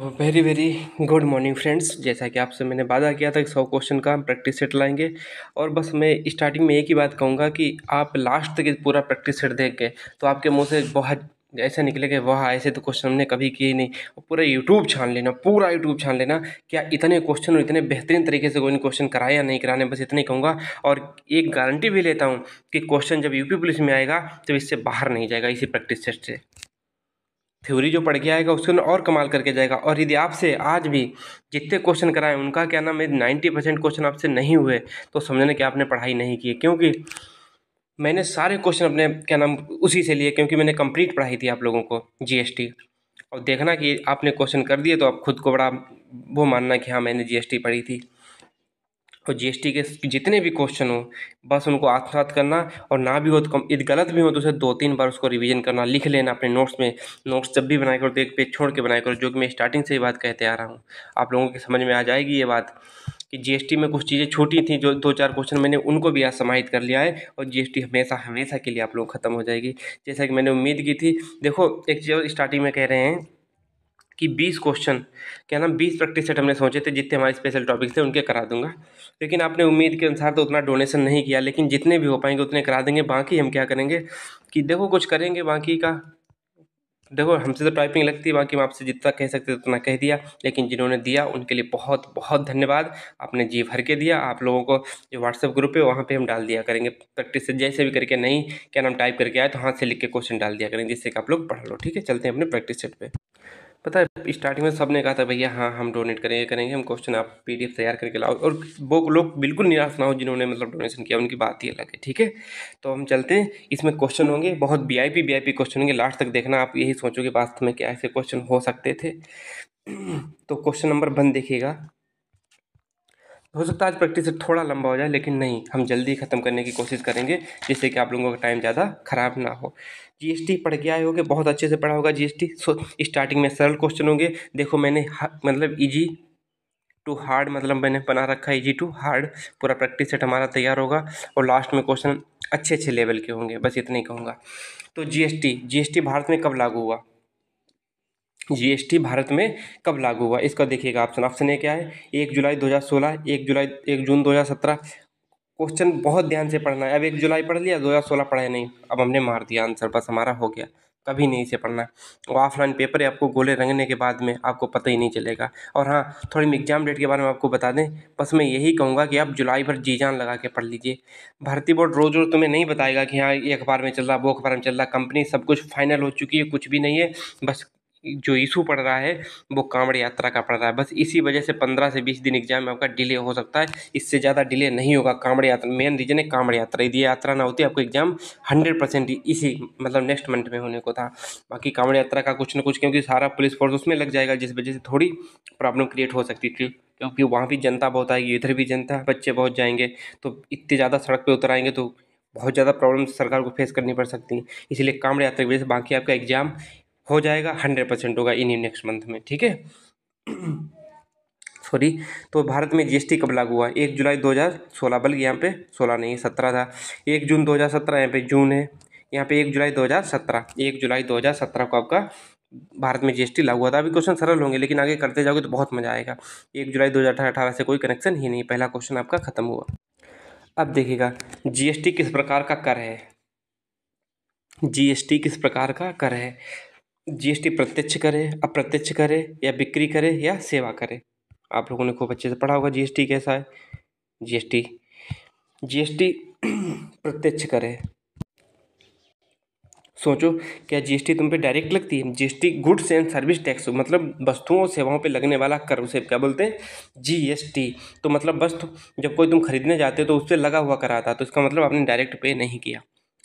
very very good morning friends जैसा कि आपसे मैंने वादा किया था कि सौ क्वेश्चन का हम प्रैक्टिस सेट लाएंगे और बस मैं स्टार्टिंग में एक ही बात कहूँगा कि आप लास्ट तक पूरा प्रैक्टिस सेट देख के तो आपके मुंह से बहुत ऐसा निकले कि वाह ऐसे तो क्वेश्चन हमने कभी किए नहीं और पूरा यूट्यूब छान लेना पूरा यूट्यूब छान लेना क्या इतने क्वेश्चन और इतने बेहतरीन तरीके से कोई क्वेश्चन कराए या नहीं कराने बस इतने कहूँगा और एक गारंटी भी लेता हूँ कि क्वेश्चन जब यूपी पुलिस में आएगा तो इससे बाहर नहीं जाएगा इसी प्रैक्टिस सेट से थ्योरी जो पढ़ के आएगा उसके अंदर और कमाल करके जाएगा और यदि आपसे आज भी जितने क्वेश्चन कराए उनका क्या नाम है नाइन्टी परसेंट क्वेश्चन आपसे नहीं हुए तो समझने कि आपने पढ़ाई नहीं की क्योंकि मैंने सारे क्वेश्चन अपने क्या नाम उसी से लिए क्योंकि मैंने कंप्लीट पढ़ाई थी आप लोगों को जी और देखना कि आपने क्वेश्चन कर दिए तो आप खुद को बड़ा वो मानना कि हाँ मैंने जी पढ़ी थी और जीएसटी के जितने भी क्वेश्चन हो बस उनको आत्मसात करना और ना भी हो तो कम यदि गलत भी हो तो उसे दो तीन बार उसको रिवीजन करना लिख लेना अपने नोट्स में नोट्स जब भी बनाए करो तो एक पेज छोड़ के बनाए करो जो कि मैं स्टार्टिंग से ये बात कहते आ रहा हूँ आप लोगों की समझ में आ जाएगी ये बात कि जीएसटी में कुछ चीज़ें छोटी थी जो दो चार क्वेश्चन मैंने उनको भी आज समाहित कर लिया है और जीएसटी हमेशा हमेशा के लिए आप लोग ख़त्म हो जाएगी जैसा कि मैंने उम्मीद की थी देखो एक चीज़ स्टार्टिंग में कह रहे हैं कि बीस क्वेश्चन क्या नाम बीस प्रैक्टिस सेट हमने सोचे थे जितने हमारे स्पेशल टॉपिक्स थे उनके करा दूंगा लेकिन आपने उम्मीद के अनुसार तो उतना डोनेशन नहीं किया लेकिन जितने भी हो पाएंगे उतने करा देंगे बाकी हम क्या करेंगे कि देखो कुछ करेंगे बाकी का देखो हमसे तो टाइपिंग लगती है बाकी हम आपसे जितना कह सकते उतना कह दिया लेकिन जिन्होंने दिया उनके लिए बहुत बहुत धन्यवाद आपने जी भर के दिया आप लोगों को जो व्हाट्सएप ग्रुप है वहाँ पे हम डाल दिया करेंगे प्रैक्टिस से जैसे भी करके नहीं क्या नाम टाइप करके आए तो हाथ से लिख के क्वेश्चन डाल दिया करेंगे जिससे कि आप लोग पढ़ लो ठीक है चलते हैं अपने प्रैक्टिस सेट पर पता है स्टार्टिंग में सब ने कहा था भैया हाँ हम डोनेट करेंगे करेंगे हम क्वेश्चन आप पीडीएफ तैयार करके लाओ और वो लोग बिल्कुल निराश ना हो जिन्होंने मतलब डोनेशन किया उनकी बात ही अलग है ठीक है तो हम चलते हैं इसमें क्वेश्चन होंगे बहुत वी आई पी क्वेश्चन होंगे लास्ट तक देखना आप यही सोचोगे वास्तव में क्या ऐसे क्वेश्चन हो सकते थे तो क्वेश्चन नंबर वन देखिएगा हो सकता है आज प्रैक्टिस थोड़ा लंबा हो जाए लेकिन नहीं हम जल्दी ख़त्म करने की कोशिश करेंगे जिससे कि आप लोगों का टाइम ज़्यादा ख़राब ना हो जी एस टी पढ़ के आए होगे बहुत अच्छे से पढ़ा होगा G S T so starting में सरल क्वेश्चन होंगे देखो मैंने मतलब ईजी टू हार्ड मतलब मैंने बना रखा है इजी टू हार्ड पूरा प्रैक्टिस सेट हमारा तैयार होगा और लास्ट में क्वेश्चन अच्छे अच्छे लेवल के होंगे बस इतना ही कहूँगा तो जीएसटी जीएसटी भारत में कब लागू हुआ जीएसटी भारत में कब लागू हुआ इसका देखिएगा ऑप्शन ऑप्शन ए क्या है एक जुलाई 2016 एक जुलाई एक जून 2017 क्वेश्चन बहुत ध्यान से पढ़ना है अब एक जुलाई पढ़ लिया दो हज़ार सोलह पढ़ाया नहीं अब हमने मार दिया आंसर बस हमारा हो गया कभी नहीं इसे पढ़ना है ऑफलाइन पेपर है आपको गोले रंगने के बाद में आपको पता ही नहीं चलेगा और हाँ थोड़ी एग्जाम डेट के बारे में आपको बता दें बस मैं यही कहूँगा कि आप जुलाई भर जी जान लगा के पढ़ लीजिए भर्ती बोर्ड रोज़ रोज़ तुम्हें नहीं बताएगा कि हाँ ये अखबार में चल रहा वो अखबार में चल रहा कंपनी सब कुछ फाइनल हो चुकी है कुछ भी नहीं है बस जो इशू पड़ रहा है वो कांवड़ यात्रा का पड़ रहा है बस इसी वजह से पंद्रह से बीस दिन एग्जाम आपका डिले हो सकता है इससे ज़्यादा डिले नहीं होगा कांवड़ यात्रा मेन रीजन है कांवड़ यात्रा यदि यात्रा ना होती आपको एग्जाम हंड्रेड परसेंट इसी मतलब नेक्स्ट मंथ में होने को था बाकी कांवड़ यात्रा का कुछ ना कुछ क्योंकि सारा पुलिस फोर्स उसमें लग जाएगा जिस वजह से थोड़ी प्रॉब्लम क्रिएट हो सकती थी क्योंकि वहाँ भी जनता बहुत आएगी इधर भी जनता बच्चे बहुत जाएंगे तो इतने ज़्यादा सड़क पर उतर आएंगे तो बहुत ज़्यादा प्रॉब्लम सरकार को फेस करनी पड़ सकती है इसलिए कांवड़ यात्रा की वजह से बाकी आपका एग्जाम हो जाएगा हंड्रेड परसेंट होगा इन नेक्स्ट मंथ में ठीक है सॉरी तो भारत में जीएसटी कब लागू हुआ एक जुलाई 2016 बल्कि यहाँ पे 16 नहीं है सत्रह था एक जून 2017 यहाँ पे जून है यहाँ पे एक जुलाई 2017 एक जुलाई 2017 को आपका भारत में जीएसटी लागू हुआ था अभी क्वेश्चन सरल होंगे लेकिन आगे करते जाओगे तो बहुत मजा आएगा एक जुलाई 2018 से कोई कनेक्शन ही नहीं पहला क्वेश्चन आपका खत्म हुआ अब देखिएगा जीएसटी किस प्रकार का कर है जीएसटी किस प्रकार का कर है जी एस टी प्रत्यक्ष करे अप्रत्यक्ष करे या बिक्री करे या सेवा करे आप लोगों ने खूब अच्छे से पढ़ा होगा जी एस टी कैसा है G S T G S T प्रत्यक्ष करे सोचो क्या जीएसटी तुम पे डायरेक्ट लगती है GST goods and service tax मतलब वस्तुओं और सेवाओं पे लगने वाला कर उसे क्या बोलते हैं जीएसटी तो मतलब वस्तु जब कोई तुम खरीदने जाते हो तो उस पर लगा हुआ कराता तो इसका मतलब आपने डायरेक्ट पे नहीं किया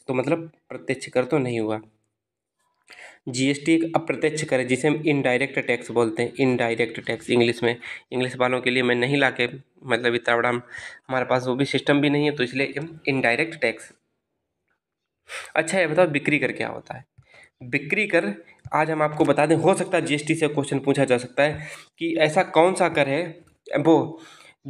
तो मतलब प्रत्यक्ष कर तो नहीं हुआ जीएसटी एक अप्रत्यक्ष कर है जिसे हम इनडायरेक्ट टैक्स बोलते हैं इनडायरेक्ट टैक्स इंग्लिश में इंग्लिश वालों के लिए मैं नहीं ला के मतलब इतना बड़ा हमारे पास वो भी सिस्टम भी नहीं है तो इसलिए इनडायरेक्ट टैक्स अच्छा ये बताओ बिक्री कर क्या होता है बिक्री कर आज हम आपको बता दें हो सकता है जीएसटी से क्वेश्चन पूछा जा सकता है कि ऐसा कौन सा कर है वो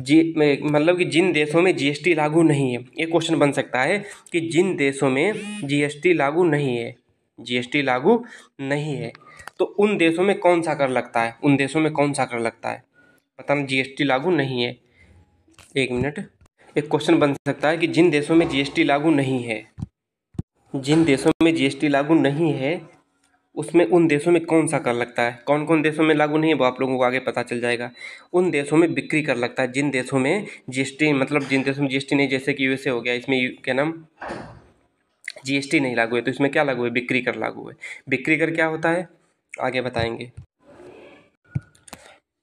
जी मतलब कि जिन देशों में जीएसटी लागू नहीं है ये क्वेश्चन बन सकता है कि जिन देशों में जीएसटी लागू नहीं है जीएसटी लागू नहीं है तो उन देशों में कौन सा कर लगता है उन देशों में कौन सा कर लगता है बताना जीएसटी लागू नहीं है एक मिनट एक क्वेश्चन बन सकता है कि जिन देशों में जीएसटी लागू नहीं है जिन देशों में जीएसटी लागू नहीं है उसमें उन देशों में कौन सा कर लगता है कौन कौन देशों में लागू नहीं है वो आप लोगों को आगे पता चल जाएगा उन देशों में बिक्री कर लगता है जिन देशों में जीएसटी मतलब जिन देशों में जीएसटी नहीं जैसे कि यूएसए हो गया इसमें क्या नाम जीएसटी नहीं लागू है तो इसमें क्या लागू है बिक्री कर लागू है बिक्री कर क्या होता है आगे बताएंगे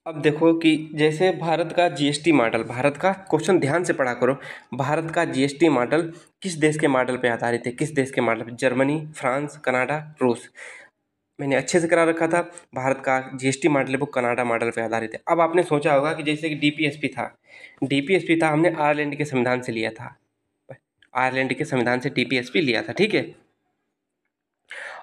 अब देखो कि जैसे भारत का जीएसटी मॉडल भारत का क्वेश्चन ध्यान से पढ़ा करो भारत का जीएसटी मॉडल किस देश के मॉडल पे आधारित है किस देश के मॉडल पे जर्मनी फ्रांस कनाडा रूस मैंने अच्छे से करा रखा था भारत का जीएसटी मॉडल वो कनाडा मॉडल पे आधारित है अब आपने सोचा होगा कि जैसे कि डीपीएसपी था डीपीएसपी था हमने आयरलैंड के संविधान से लिया था आयरलैंड के संविधान से टीपीएसपी लिया था ठीक है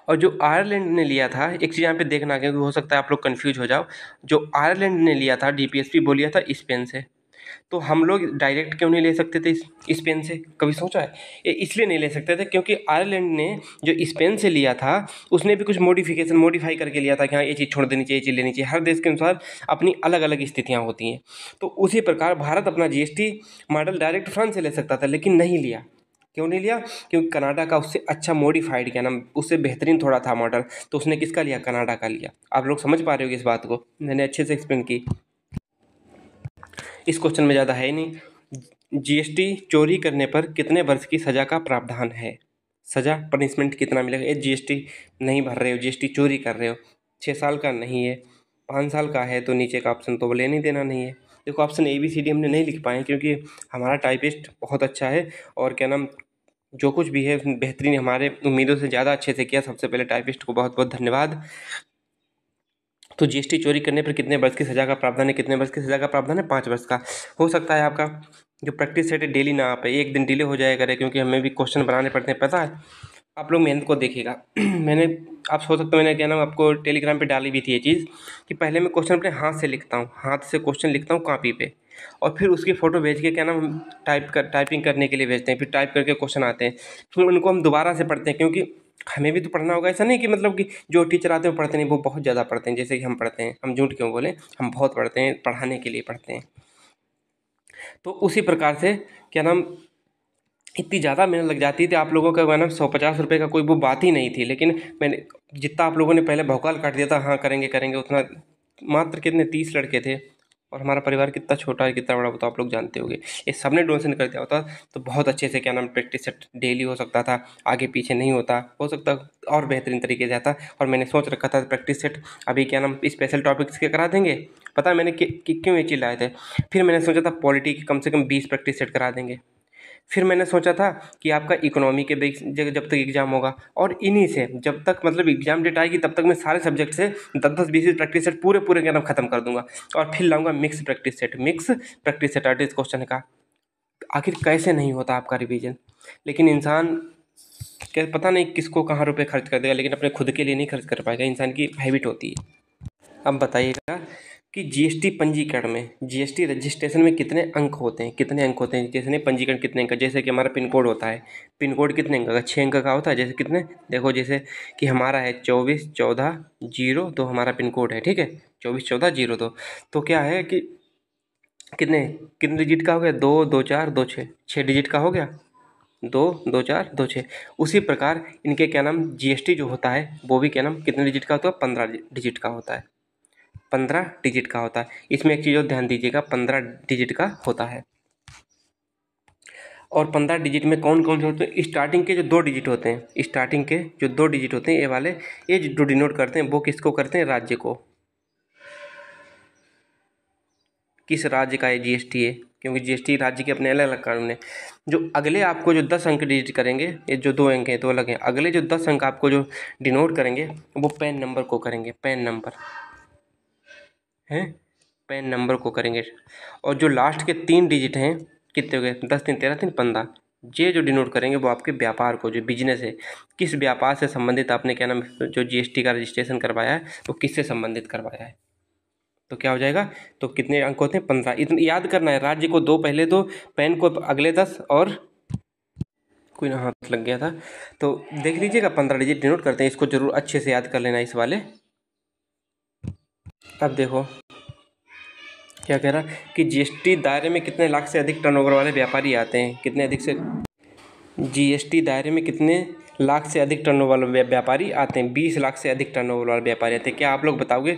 और जो आयरलैंड ने लिया था एक चीज़ यहाँ पे देखना क्योंकि हो सकता है आप लोग कन्फ्यूज हो जाओ जो आयरलैंड ने लिया था डीपीएसपी पी बोलिया था स्पेन से तो हम लोग डायरेक्ट क्यों नहीं ले सकते थे स्पेन से कभी सोचा है ये इसलिए नहीं ले सकते थे क्योंकि आयरलैंड ने जो स्पेन से लिया था उसने भी कुछ मॉडिफिकेशन मॉडिफाई करके लिया था कि हाँ ये चीज़ छोड़ देनी चाहिए ये चीज़ लेनी चाहिए हर देश के अनुसार अपनी अलग अलग स्थितियाँ होती हैं तो उसी प्रकार भारत अपना जी मॉडल डायरेक्ट फ्रांस से ले सकता था लेकिन नहीं लिया क्यों नहीं लिया क्योंकि कनाडा का उससे अच्छा मॉडिफाइड क्या नाम उससे बेहतरीन थोड़ा था मॉडल तो उसने किसका लिया कनाडा का लिया आप लोग समझ पा रहे हो इस बात को मैंने अच्छे से एक्सप्लेन की इस क्वेश्चन में ज़्यादा है ही नहीं जीएसटी चोरी करने पर कितने वर्ष की सज़ा का प्रावधान है सज़ा पनिशमेंट कितना मिलेगा ये जीएसटी नहीं भर रहे हो जीएसटी चोरी कर रहे हो छः साल का नहीं है पाँच साल का है तो नीचे का ऑप्शन तो लेने देना नहीं है देखो option A B C D हमने नहीं लिख पाए क्योंकि हमारा टाइपिस्ट बहुत अच्छा है और क्या नाम जो कुछ भी है बेहतरीन हमारे उम्मीदों से ज़्यादा अच्छे से किया सबसे पहले टाइपिस्ट को बहुत बहुत धन्यवाद तो जीएसटी चोरी करने पर कितने वर्ष की सज़ा का प्रावधान है कितने वर्ष की सज़ा का प्रावधान है पाँच वर्ष का हो सकता है आपका जो प्रैक्टिस सेट है डेली ना आ पाए एक दिन डिले हो जाया करे क्योंकि हमें भी क्वेश्चन बनाने पड़ते हैं पता है आप लोग मेहनत को देखेगा मैंने आप सोच सकते हो मैंने क्या नाम आपको टेलीग्राम पे डाली भी थी ये चीज़ कि पहले मैं क्वेश्चन अपने हाथ से लिखता हूँ हाथ से क्वेश्चन लिखता हूँ कापी पर और फिर उसकी फ़ोटो भेज के क्या नाम हम टाइप कर टाइपिंग करने के लिए भेजते हैं फिर टाइप करके क्वेश्चन आते हैं फिर उनको हम दोबारा से पढ़ते हैं क्योंकि हमें भी तो पढ़ना होगा ऐसा नहीं कि मतलब कि जो टीचर आते हैं पढ़ते नहीं वो बहुत ज़्यादा पढ़ते हैं जैसे कि हम पढ़ते हैं हम झूठ क्यों बोलें हम बहुत पढ़ते हैं पढ़ाने के लिए पढ़ते हैं तो उसी प्रकार से क्या नाम इतनी ज़्यादा मेहनत लग जाती थी आप लोगों का मैंने सौ पचास रुपये का कोई वो बात ही नहीं थी लेकिन मैंने जितना आप लोगों ने पहले भौकाल काट दिया था हाँ करेंगे करेंगे उतना मात्र कितने तीस लड़के थे और हमारा परिवार कितना छोटा है कितना बड़ा होता तो है आप लोग जानते होंगे ये सब ने डोनेशन कर दिया होता तो बहुत अच्छे से क्या नाम प्रैक्टिस सेट डेली हो सकता था आगे पीछे नहीं होता हो सकता और बेहतरीन तरीके से आता और मैंने सोच रखा था प्रैक्टिस सेट अभी क्या नाम स्पेशल टॉपिक्स के करा देंगे पता मैंने क्यों ये चीज़ लाए थे फिर मैंने सोचा था पॉलिटी के कम से कम बीस प्रैक्टिस सेट करा देंगे फिर मैंने सोचा था कि आपका इकोनॉमी के बेस जब तक एग्ज़ाम होगा और इन्हीं से जब तक मतलब एग्ज़ाम डेट आएगी तब तक मैं सारे सब्जेक्ट से दस दस बीस बीस प्रैक्टिस सेट पूरे पूरे नाम खत्म कर दूंगा और फिर लाऊंगा mix practice set mix practice set artist question का आखिर कैसे नहीं होता आपका रिविजन लेकिन इंसान क्या पता नहीं किसको कहाँ रुपये खर्च कर देगा लेकिन अपने खुद के लिए नहीं खर्च कर पाएगा इंसान की हैबिट होती है अब बताइएगा कि जीएसटी पंजीकरण में जीएसटी रजिस्ट्रेशन में कितने अंक होते हैं कितने अंक होते हैं जैसे नहीं पंजीकरण कितने अंक का जैसे कि हमारा पिन कोड होता है पिन कोड कितने अंक का छः अंक का होता है जैसे कितने देखो जैसे कि हमारा है चौबीस चौदह जीरो तो हमारा पिन कोड है ठीक है चौबीस चौदह जीरो दो तो, तो क्या है कि कितने कितने डिजिट का हो गया दो दो चार दो छः छः डिजिट का हो गया दो दो चार दो छः उसी प्रकार इनके क्या नाम जीएसटी जो होता है वो भी क्या नाम कितने डिजिट का होता है पंद्रह डिजिट का होता है पंद्रह डिजिट का होता है इसमें एक चीज़ और ध्यान दीजिएगा पंद्रह डिजिट का होता है और पंद्रह डिजिट में कौन कौन से होते हैं स्टार्टिंग के जो दो डिजिट होते हैं स्टार्टिंग के जो दो डिजिट होते हैं ये वाले ये जो डिनोट करते हैं वो किसको करते हैं राज्य को किस राज्य का ये जीएसटी है क्योंकि जीएसटी राज्य के अपने अलग अलग कानून है जो अगले आपको जो दस अंक डिजिट करेंगे ये जो दो अंक हैं दो तो अलग हैं अगले जो दस अंक आपको जो डिनोट करेंगे वो पैन नंबर को करेंगे पैन नंबर हैं पैन नंबर को करेंगे और जो लास्ट के तीन डिजिट हैं कितने हो गए दस तीन तेरह तीन पंद्रह जे जो डिनोट करेंगे वो आपके व्यापार को जो बिजनेस है किस व्यापार से संबंधित आपने क्या नाम जो जीएसटी का रजिस्ट्रेशन करवाया है वो किससे संबंधित करवाया है तो क्या हो जाएगा तो कितने अंक होते हैं पंद्रह इतना याद करना है राज्य को दो पहले दो पेन को अगले दस और कोई ना हाथ लग गया था तो देख लीजिएगा पंद्रह डिजिट डिनोट करते हैं इसको जरूर अच्छे से याद कर लेना इस वाले अब देखो क्या कह रहा कि जीएसटी दायरे में कितने लाख से अधिक टर्नओवर वाले व्यापारी आते हैं कितने अधिक से जीएसटी दायरे में कितने लाख से अधिक टर्नओवर वाले व्यापारी आते हैं बीस लाख से अधिक टर्नओवर वाले व्यापारी आते हैं क्या आप लोग बताओगे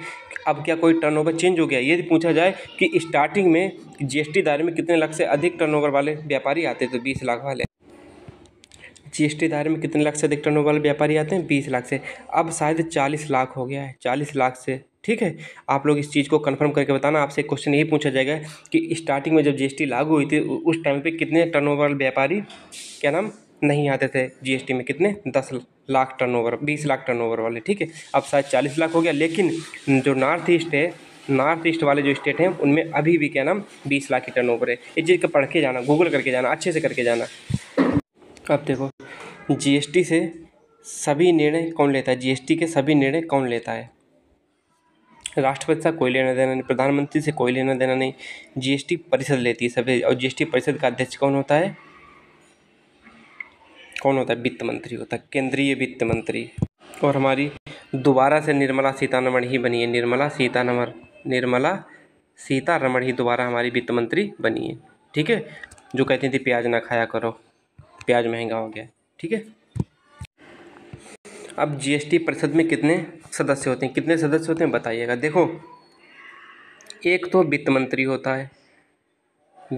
अब क्या कोई टर्नओवर चेंज हो गया ये पूछा जाए कि स्टार्टिंग में जीएसटी दायरे में कितने लाख से अधिक टर्नओवर वाले व्यापारी आते तो बीस लाख वाले जी एस टी दायरे में कितने लाख से अधिक टर्नओवर वाले व्यापारी आते हैं बीस लाख से अब शायद चालीस लाख हो गया है चालीस लाख से ठीक है आप लोग इस चीज़ को कंफर्म करके बताना आपसे क्वेश्चन यही पूछा जाएगा कि स्टार्टिंग में जब जीएसटी लागू हुई थी उस टाइम पे कितने टर्नओवर वाले व्यापारी क्या नाम नहीं आते थे जीएसटी में कितने दस लाख टर्नओवर बीस लाख टर्नओवर वाले ठीक है अब शायद चालीस लाख हो गया लेकिन जो नॉर्थ ईस्ट है नॉर्थ ईस्ट वाले जो स्टेट हैं उनमें अभी भी क्या नाम बीस लाख की ओवर है ये चीज़ का पढ़ के जाना गूगल करके जाना अच्छे से करके जाना अब तो देखो जीएसटी से सभी निर्णय कौन लेता है जीएसटी के सभी निर्णय कौन लेता है राष्ट्रपति से कोई लेना देना नहीं प्रधानमंत्री से कोई लेना देना नहीं जीएसटी परिषद लेती है सभी और जीएसटी परिषद का अध्यक्ष कौन होता है कौन होता है वित्त मंत्री होता है केंद्रीय वित्त मंत्री और हमारी दोबारा से निर्मला सीतारमण ही बनी है निर्मला सीतारमण निर्मला सीतारमण ही दोबारा हमारी वित्त मंत्री बनी है ठीक है जो कहती थी प्याज ना खाया करो प्याज महंगा हो गया ठीक है अब जीएसटी परिषद में कितने सदस्य होते हैं कितने सदस्य होते हैं बताइएगा देखो एक तो वित्त मंत्री होता है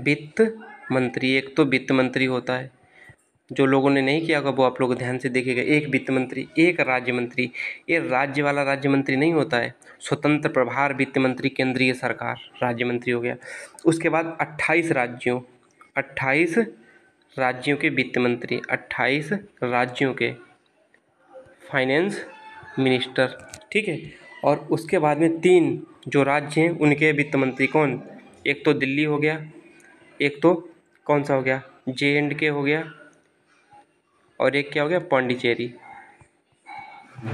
वित्त मंत्री एक तो वित्त मंत्री होता है जो लोगों ने नहीं किया होगा वो आप लोग ध्यान से देखेगा एक वित्त मंत्री एक राज्य मंत्री ये राज्य वाला राज्य मंत्री नहीं होता है स्वतंत्र प्रभार वित्त मंत्री केंद्रीय सरकार राज्य मंत्री हो गया उसके बाद 28 राज्यों अट्ठाईस राज्यों के वित्त मंत्री अट्ठाईस राज्यों के फाइनेंस मिनिस्टर ठीक है और उसके बाद में तीन जो राज्य हैं उनके वित्त मंत्री कौन एक तो दिल्ली हो गया एक तो कौन सा हो गया जे एंड के हो गया और एक क्या हो गया पांडिचेरी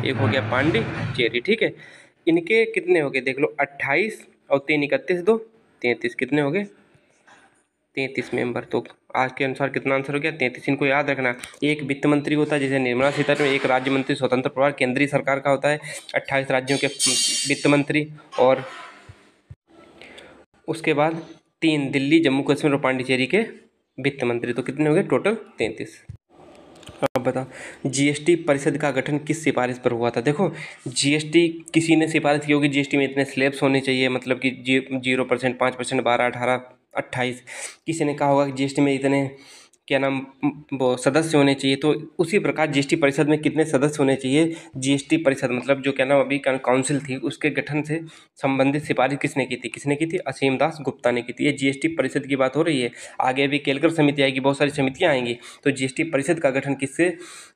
एक हो गया पांडिचेरी ठीक है इनके कितने हो गए देख लो अट्ठाईस और तीन इकतीस दो तैंतीस कितने हो गए तैंतीस मेंबर तो आज के अनुसार कितना आंसर हो गया तैंतीस इनको याद रखना एक वित्त मंत्री होता है जैसे निर्मला सीतारमण एक राज्य मंत्री स्वतंत्र प्रभार केंद्रीय सरकार का होता है अट्ठाईस राज्यों के वित्त मंत्री और उसके बाद तीन दिल्ली जम्मू कश्मीर और पांडिचेरी के वित्त मंत्री तो कितने हो गए टोटल तैंतीस अब बताओ जीएसटी परिषद का गठन किस सिफारिश पर हुआ था देखो जीएसटी किसी ने सिफारिश की होगी जीएसटी में इतने स्लेब्स होने चाहिए मतलब कि जीरो परसेंट पाँच परसेंट बारह अठारह अट्ठाईस किसी ने कहा होगा कि जी में इतने क्या नाम वो सदस्य होने चाहिए तो उसी प्रकार जीएसटी परिषद में कितने सदस्य होने चाहिए जीएसटी परिषद मतलब जो क्या नाम अभी काउंसिल थी उसके गठन से संबंधित सिफारिश किसने की थी किसने की थी असीम दास गुप्ता ने की थी ये जीएसटी परिषद की बात हो रही है आगे अभी केलकर समिति आएगी बहुत सारी समितियाँ आएंगी तो जीएसटी परिषद का गठन किससे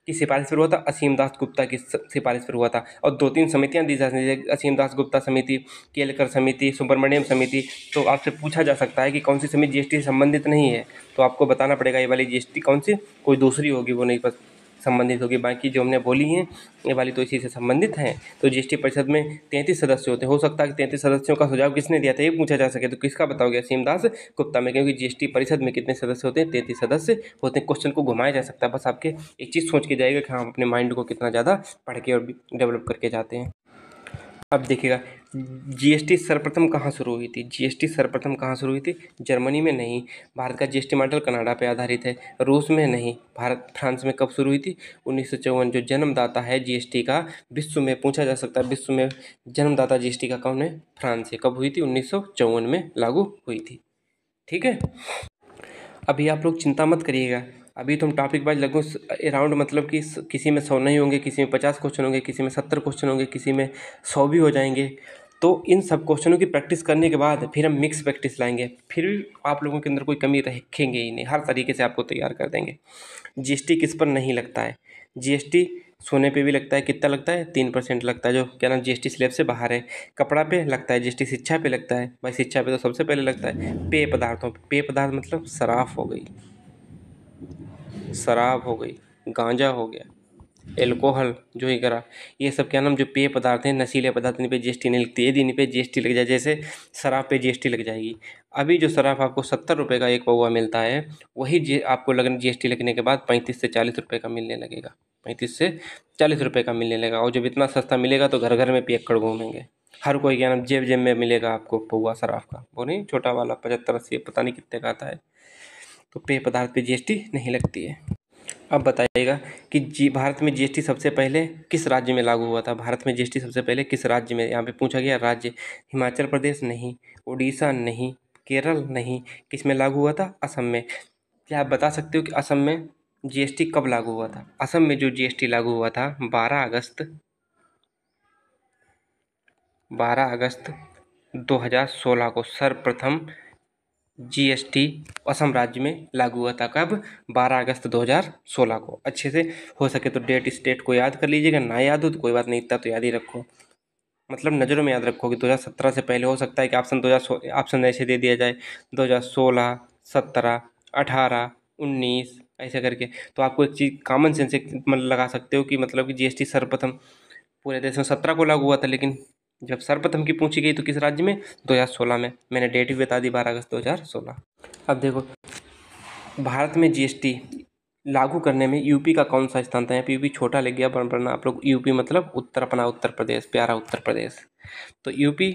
की सिफारिश पर हुआ था असीम दास गुप्ता की सिफारिश पर हुआ था और दो तीन समितियाँ दी जा सकती है असीम दास गुप्ता समिति केलकर समिति सुब्रमण्यम समिति तो आपसे पूछा जा सकता है कि कौन सी समिति जीएसटी से संबंधित नहीं है तो आपको बताना पड़ेगा ये वाली जीएसटी कौन सी कोई दूसरी होगी वो नहीं पता संबंधित होगी बाकी जो हमने बोली हैं ये वाली तो इसी से संबंधित हैं तो जी परिषद में तैंतीस सदस्य होते हो सकता है कि तैंतीस सदस्यों का सुझाव किसने दिया था ये पूछा जा सके तो किसका बताओगे असीम दास गुप्ता में क्योंकि जी परिषद में कितने सदस्य होते हैं तैंतीस सदस्य होते हैं क्वेश्चन को घुमाया जा सकता है बस आपके एक चीज़ सोच के जाएगा कि हम अपने माइंड को कितना ज़्यादा पढ़ के और डेवलप करके जाते हैं अब देखिएगा जीएसटी सर्वप्रथम कहाँ शुरू हुई थी जीएसटी सर्वप्रथम कहाँ शुरू हुई थी जर्मनी में नहीं भारत का जीएसटी मॉडल कनाडा पे आधारित है रूस में नहीं भारत फ्रांस में कब शुरू हुई थी उन्नीस जो जन्मदाता है जीएसटी का विश्व में पूछा जा सकता है विश्व में जन्मदाता जीएसटी का कौन है फ्रांस है कब हुई थी उन्नीस में लागू हुई थी ठीक है अभी आप लोग चिंता मत करिएगा अभी तो हम टॉपिक वाइज लगभग अराउंड मतलब कि किसी में सौ नहीं होंगे किसी में पचास क्वेश्चन होंगे किसी में सत्तर क्वेश्चन होंगे किसी में सौ भी हो जाएंगे तो इन सब क्वेश्चनों की प्रैक्टिस करने के बाद फिर हम मिक्स प्रैक्टिस लाएंगे फिर आप लोगों के अंदर कोई कमी रखेंगे ही नहीं हर तरीके से आपको तैयार कर देंगे जीएसटी किस पर नहीं लगता है जीएसटी सोने पे भी लगता है कितना लगता है तीन परसेंट लगता है जो क्या नाम जीएसटी स्लैब से बाहर है कपड़ा पे लगता है जी शिक्षा पे लगता है भाई शिक्षा पे तो सबसे पहले लगता है पेय पदार्थों पे पेय पदार्थ मतलब शराब हो गई शराब हो गई गांजा हो गया एल्कोहल जो ही करा ये सब क्या नाम जो पेय पदार्थ हैं नशीले पदार्थ इन पर जी एस टी नहीं लगती यदि इन पर जी एस टी लग जाए जैसे शराब पे जी एस टी लग जाएगी अभी जो शराब आपको सत्तर रुपये का एक पौवा मिलता है वही जी आपको लगने जी एस टी लगने के बाद पैंतीस से चालीस रुपये का मिलने लगेगा पैंतीस से चालीस रुपये का मिलने लगेगा और जब इतना सस्ता मिलेगा तो घर घर में पी एक्कड़ घूमेंगे हर कोई क्या नाम जेब जेब में मिलेगा आपको पौवा शराब का वो नहीं छोटा वाला पचहत्तर अस्सी पता नहीं कितने का आता है तो पेय पदार्थ एस टी नहीं लगती है अब बताइएगा कि जी भारत में जीएसटी सबसे पहले किस राज्य में लागू हुआ था भारत में जीएसटी सबसे पहले किस राज्य में यहाँ पे पूछा गया राज्य हिमाचल प्रदेश नहीं उड़ीसा नहीं केरल नहीं किस में लागू हुआ था असम में क्या आप बता सकते हो कि असम में जीएसटी कब लागू हुआ था असम में जो जीएसटी लागू हुआ था बारह अगस्त बारह अगस्त दो को सर्वप्रथम जीएसटी असम राज्य में लागू हुआ था कब 12 अगस्त 2016 को अच्छे से हो सके तो डेट स्टेट को याद कर लीजिएगा ना याद हो तो कोई बात नहीं इतना तो याद ही रखो मतलब नज़रों में याद रखो कि 2017 से पहले हो सकता है कि ऑप्शन 2000 ऑप्शन ऐसे दे दिया जाए 2016 17 18 19 ऐसे करके तो आपको एक चीज़ कॉमन सेंस एक मतलब लगा सकते हो कि मतलब कि जीएसटी सर्वप्रथम पूरे देश में सत्रह को लागू हुआ था लेकिन जब सर्वप्रथम की पूछी गई तो किस राज्य में 2016 में मैंने डेट भी बता दी 12 अगस्त 2016 अब देखो भारत में जीएसटी लागू करने में यूपी का कौन सा स्थान था यहाँ पे यूपी छोटा लग गया वरना आप लोग यूपी मतलब उत्तर अपना उत्तर प्रदेश प्यारा उत्तर प्रदेश तो यूपी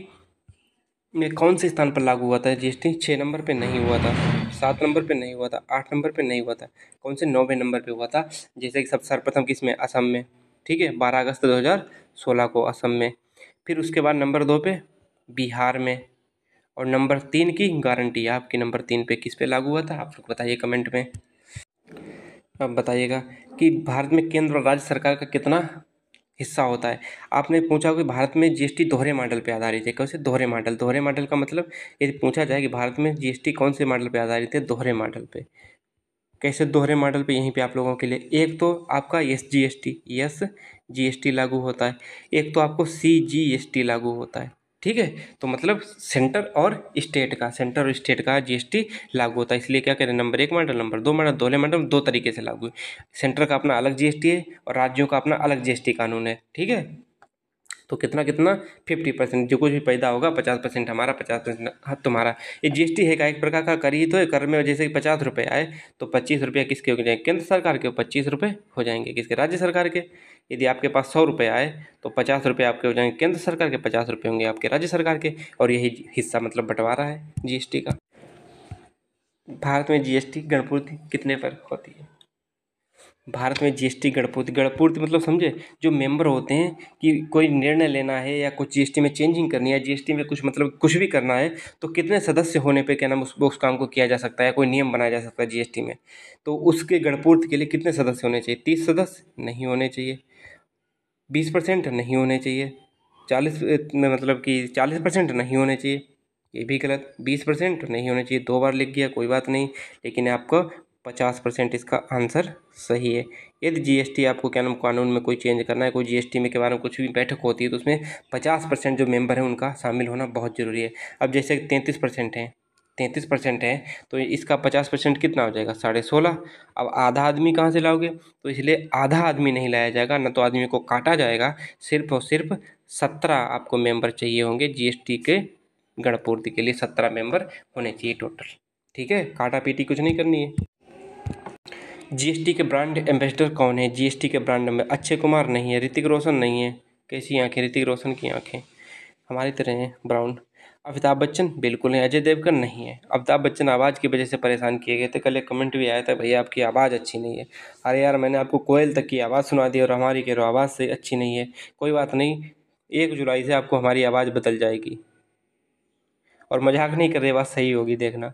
में कौन से स्थान पर लागू हुआ था जीएसटी छः नंबर पर नहीं हुआ था सात नंबर पर नहीं हुआ था आठ नंबर पर नहीं हुआ था कौन से नौवे नंबर पर हुआ था जैसे कि सब सर्वप्रथम किस में असम में ठीक है बारह अगस्त दो को असम में फिर उसके बाद नंबर दो पे बिहार में और नंबर तीन की गारंटी है आपकी नंबर तीन पे किस पे लागू हुआ था आप लोग बताइए कमेंट में अब बताइएगा कि भारत में केंद्र और राज्य सरकार का कितना हिस्सा होता है आपने पूछा कि भारत में जीएसटी दोहरे मॉडल पर आधारित है कैसे दोहरे मॉडल दोहरे मॉडल का मतलब यदि पूछा जाए कि भारत में जीएसटी कौन से मॉडल पर आधारित है दोहरे मॉडल पर कैसे दोहरे मॉडल पे यहीं पे आप लोगों के लिए एक तो आपका S G S T yes GST लागू होता है एक तो आपको सीजीएसटी लागू होता है ठीक है तो मतलब सेंटर और स्टेट का सेंटर और स्टेट का जीएसटी लागू होता है इसलिए क्या करें नंबर एक मंडल नंबर दो मंडल दोले मंडल दो तरीके से लागू है सेंटर का अपना अलग जीएसटी है और राज्यों का अपना अलग जीएसटी कानून है ठीक है तो कितना कितना फिफ्टी परसेंट जो कुछ भी पैदा होगा पचास परसेंट हमारा पचास परसेंट हाँ तुम्हारा ये जी एस टी है का एक प्रकार का कर ही तो कर में जैसे कि पचास रुपये आए तो पच्चीस रुपये किसके हो जाएंगे केंद्र सरकार के पच्चीस रुपये हो जाएंगे किसके राज्य सरकार के यदि आपके पास सौ रुपये आए तो पचास रुपये आपके हो जाएंगे केंद्र सरकार के पचास रुपये होंगे आपके राज्य सरकार के और यही हिस्सा मतलब बंटवारा है टी का भारत में जी टी गणपूर्ति कितने पर होती है भारत में जी एस टी गणपूर्ति गणपूर्ति मतलब समझे जो मेंबर होते हैं कि कोई निर्णय लेना है या कुछ जी एस टी में चेंजिंग करनी है जी एस टी में कुछ मतलब कुछ भी करना है तो कितने सदस्य होने पे क्या नाम उस उस काम को किया जा सकता है कोई नियम बनाया जा सकता है जी एस टी में तो उसके गणपूर्ति के लिए कितने सदस्य होने चाहिए तीस सदस्य नहीं होने चाहिए बीस परसेंट नहीं होने चाहिए चालीस मतलब कि चालीस परसेंट नहीं होने चाहिए ये भी गलत बीस परसेंट नहीं होने चाहिए दो बार लिख गया कोई बात नहीं लेकिन आपको पचास परसेंट इसका आंसर सही है यदि जीएसटी आपको क्या नाम कानून में कोई चेंज करना है कोई जीएसटी में के बारे में कुछ भी बैठक होती है तो उसमें पचास परसेंट जो मेंबर हैं उनका शामिल होना बहुत ज़रूरी है अब जैसे तैंतीस परसेंट हैं तैंतीस परसेंट है तो इसका पचास परसेंट कितना हो जाएगा साढ़े सोलह अब आधा आदमी कहाँ से लाओगे तो इसलिए आधा आदमी नहीं लाया जाएगा ना तो आदमी को काटा जाएगा सिर्फ और सिर्फ सत्रह आपको मेम्बर चाहिए होंगे जी के गणपूर्ति के लिए सत्रह मेंबर होने चाहिए टोटल ठीक है काटा पीटी कुछ नहीं करनी है जी एस टी के ब्रांड एम्बेसडर कौन है जी एस टी के ब्रांड में अक्षय कुमार नहीं है ऋतिक रोशन नहीं है कैसी आँखें ऋतिक रोशन की आँखें हमारी तरह हैं ब्राउन अमिताभ बच्चन बिल्कुल नहीं अजय देवगन नहीं है अमिताभ बच्चन आवाज़ की वजह से परेशान किए गए थे कल एक कमेंट भी आया था भैया आपकी आवाज़ अच्छी नहीं है अरे यार मैंने आपको कोयल तक की आवाज़ सुना दी और हमारी कह आवाज़ से अच्छी नहीं है कोई बात नहीं एक जुलाई से आपको हमारी आवाज़ बदल जाएगी और मजाक नहीं कर रहे बात सही होगी देखना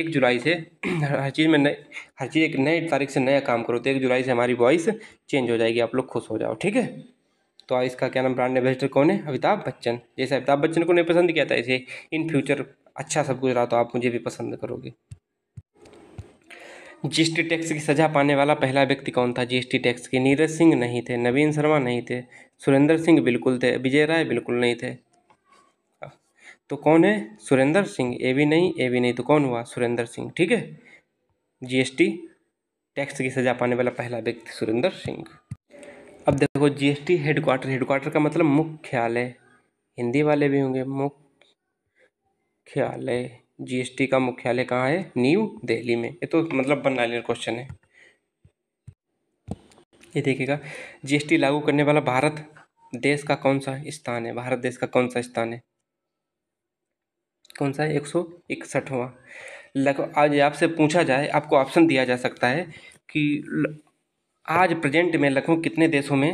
एक जुलाई से हर चीज़ में नए हर चीज़ एक नए तारीख से नया काम करो तो एक जुलाई से हमारी वॉइस चेंज हो जाएगी आप लोग खुश हो जाओ ठीक है तो इसका क्या नाम ब्रांड एम्बेसडर कौन है अमिताभ बच्चन जैसे अमिताभ बच्चन को नहीं पसंद किया था इसे इन फ्यूचर अच्छा सब कुछ रहा तो आप मुझे भी पसंद करोगे जीएसटी टैक्स की सजा पाने वाला पहला व्यक्ति कौन था जीएसटी टैक्स के नीरज सिंह नहीं थे नवीन शर्मा नहीं थे सुरेंद्र सिंह बिल्कुल थे विजय राय बिल्कुल नहीं थे तो कौन है सुरेंद्र सिंह ए भी नहीं ए भी नहीं तो कौन हुआ सुरेंद्र सिंह ठीक है जीएसटी टैक्स की सजा पाने वाला पहला व्यक्ति सुरेंद्र सिंह अब देखो जीएसटी हेडक्वार्टर हेडक्वार्टर का मतलब मुख्यालय हिंदी वाले भी होंगे मुख्यालय जीएसटी का मुख्यालय कहाँ है न्यू दिल्ली में ये तो मतलब बनना क्वेश्चन है ये देखिएगा जीएसटी लागू करने वाला भारत देश का कौन सा स्थान है भारत देश का कौन सा स्थान है कौन सा है एक सौ इकसठवा लगभग आज आपसे पूछा जाए आपको ऑप्शन दिया जा सकता है कि आज प्रेजेंट में लगभग कितने देशों में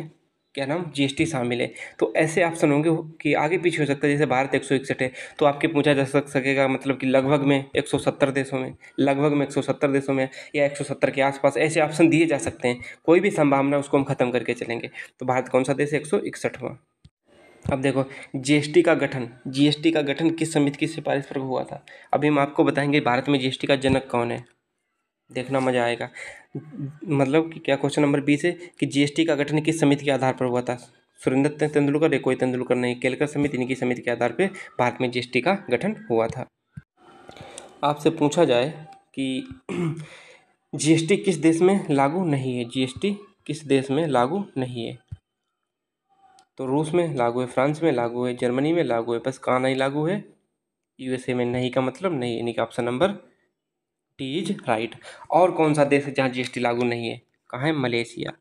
क्या नाम जीएसटी शामिल है तो ऐसे ऑप्शन होंगे कि आगे पीछे हो सकता है जैसे भारत एक सौ इकसठ है तो आपके पूछा जा सक सकेगा मतलब कि लगभग में एक सौ सत्तर देशों में लगभग में एक सौ सत्तर देशों में या एक सौ सत्तर के आसपास ऐसे ऑप्शन दिए जा सकते हैं कोई भी संभावना उसको हम खत्म करके चलेंगे तो भारत कौन सा देश है एक सौ इकसठवां अब देखो जीएसटी का गठन जीएसटी का गठन किस समिति की सिफारिश पर हुआ था अभी हम आपको बताएंगे भारत में जीएसटी का जनक कौन है देखना मजा आएगा मतलब कि क्या क्वेश्चन नंबर बीस है कि जीएसटी का गठन किस समिति के आधार पर हुआ था सुरेंद्र तेंदुलकर या कोई तेंदुलकर नहीं केलकर समिति इनकी समिति के आधार पर भारत में जीएसटी का गठन हुआ था आपसे पूछा जाए कि जीएसटी किस देश में लागू नहीं है जीएसटी किस देश में लागू नहीं है तो रूस में लागू है फ्रांस में लागू है जर्मनी में लागू है बस कहाँ नहीं लागू है यूएसए में नहीं का मतलब नहीं यानी कि option number T is right और कौन सा देश है जहाँ जी लागू नहीं है कहाँ है मलेशिया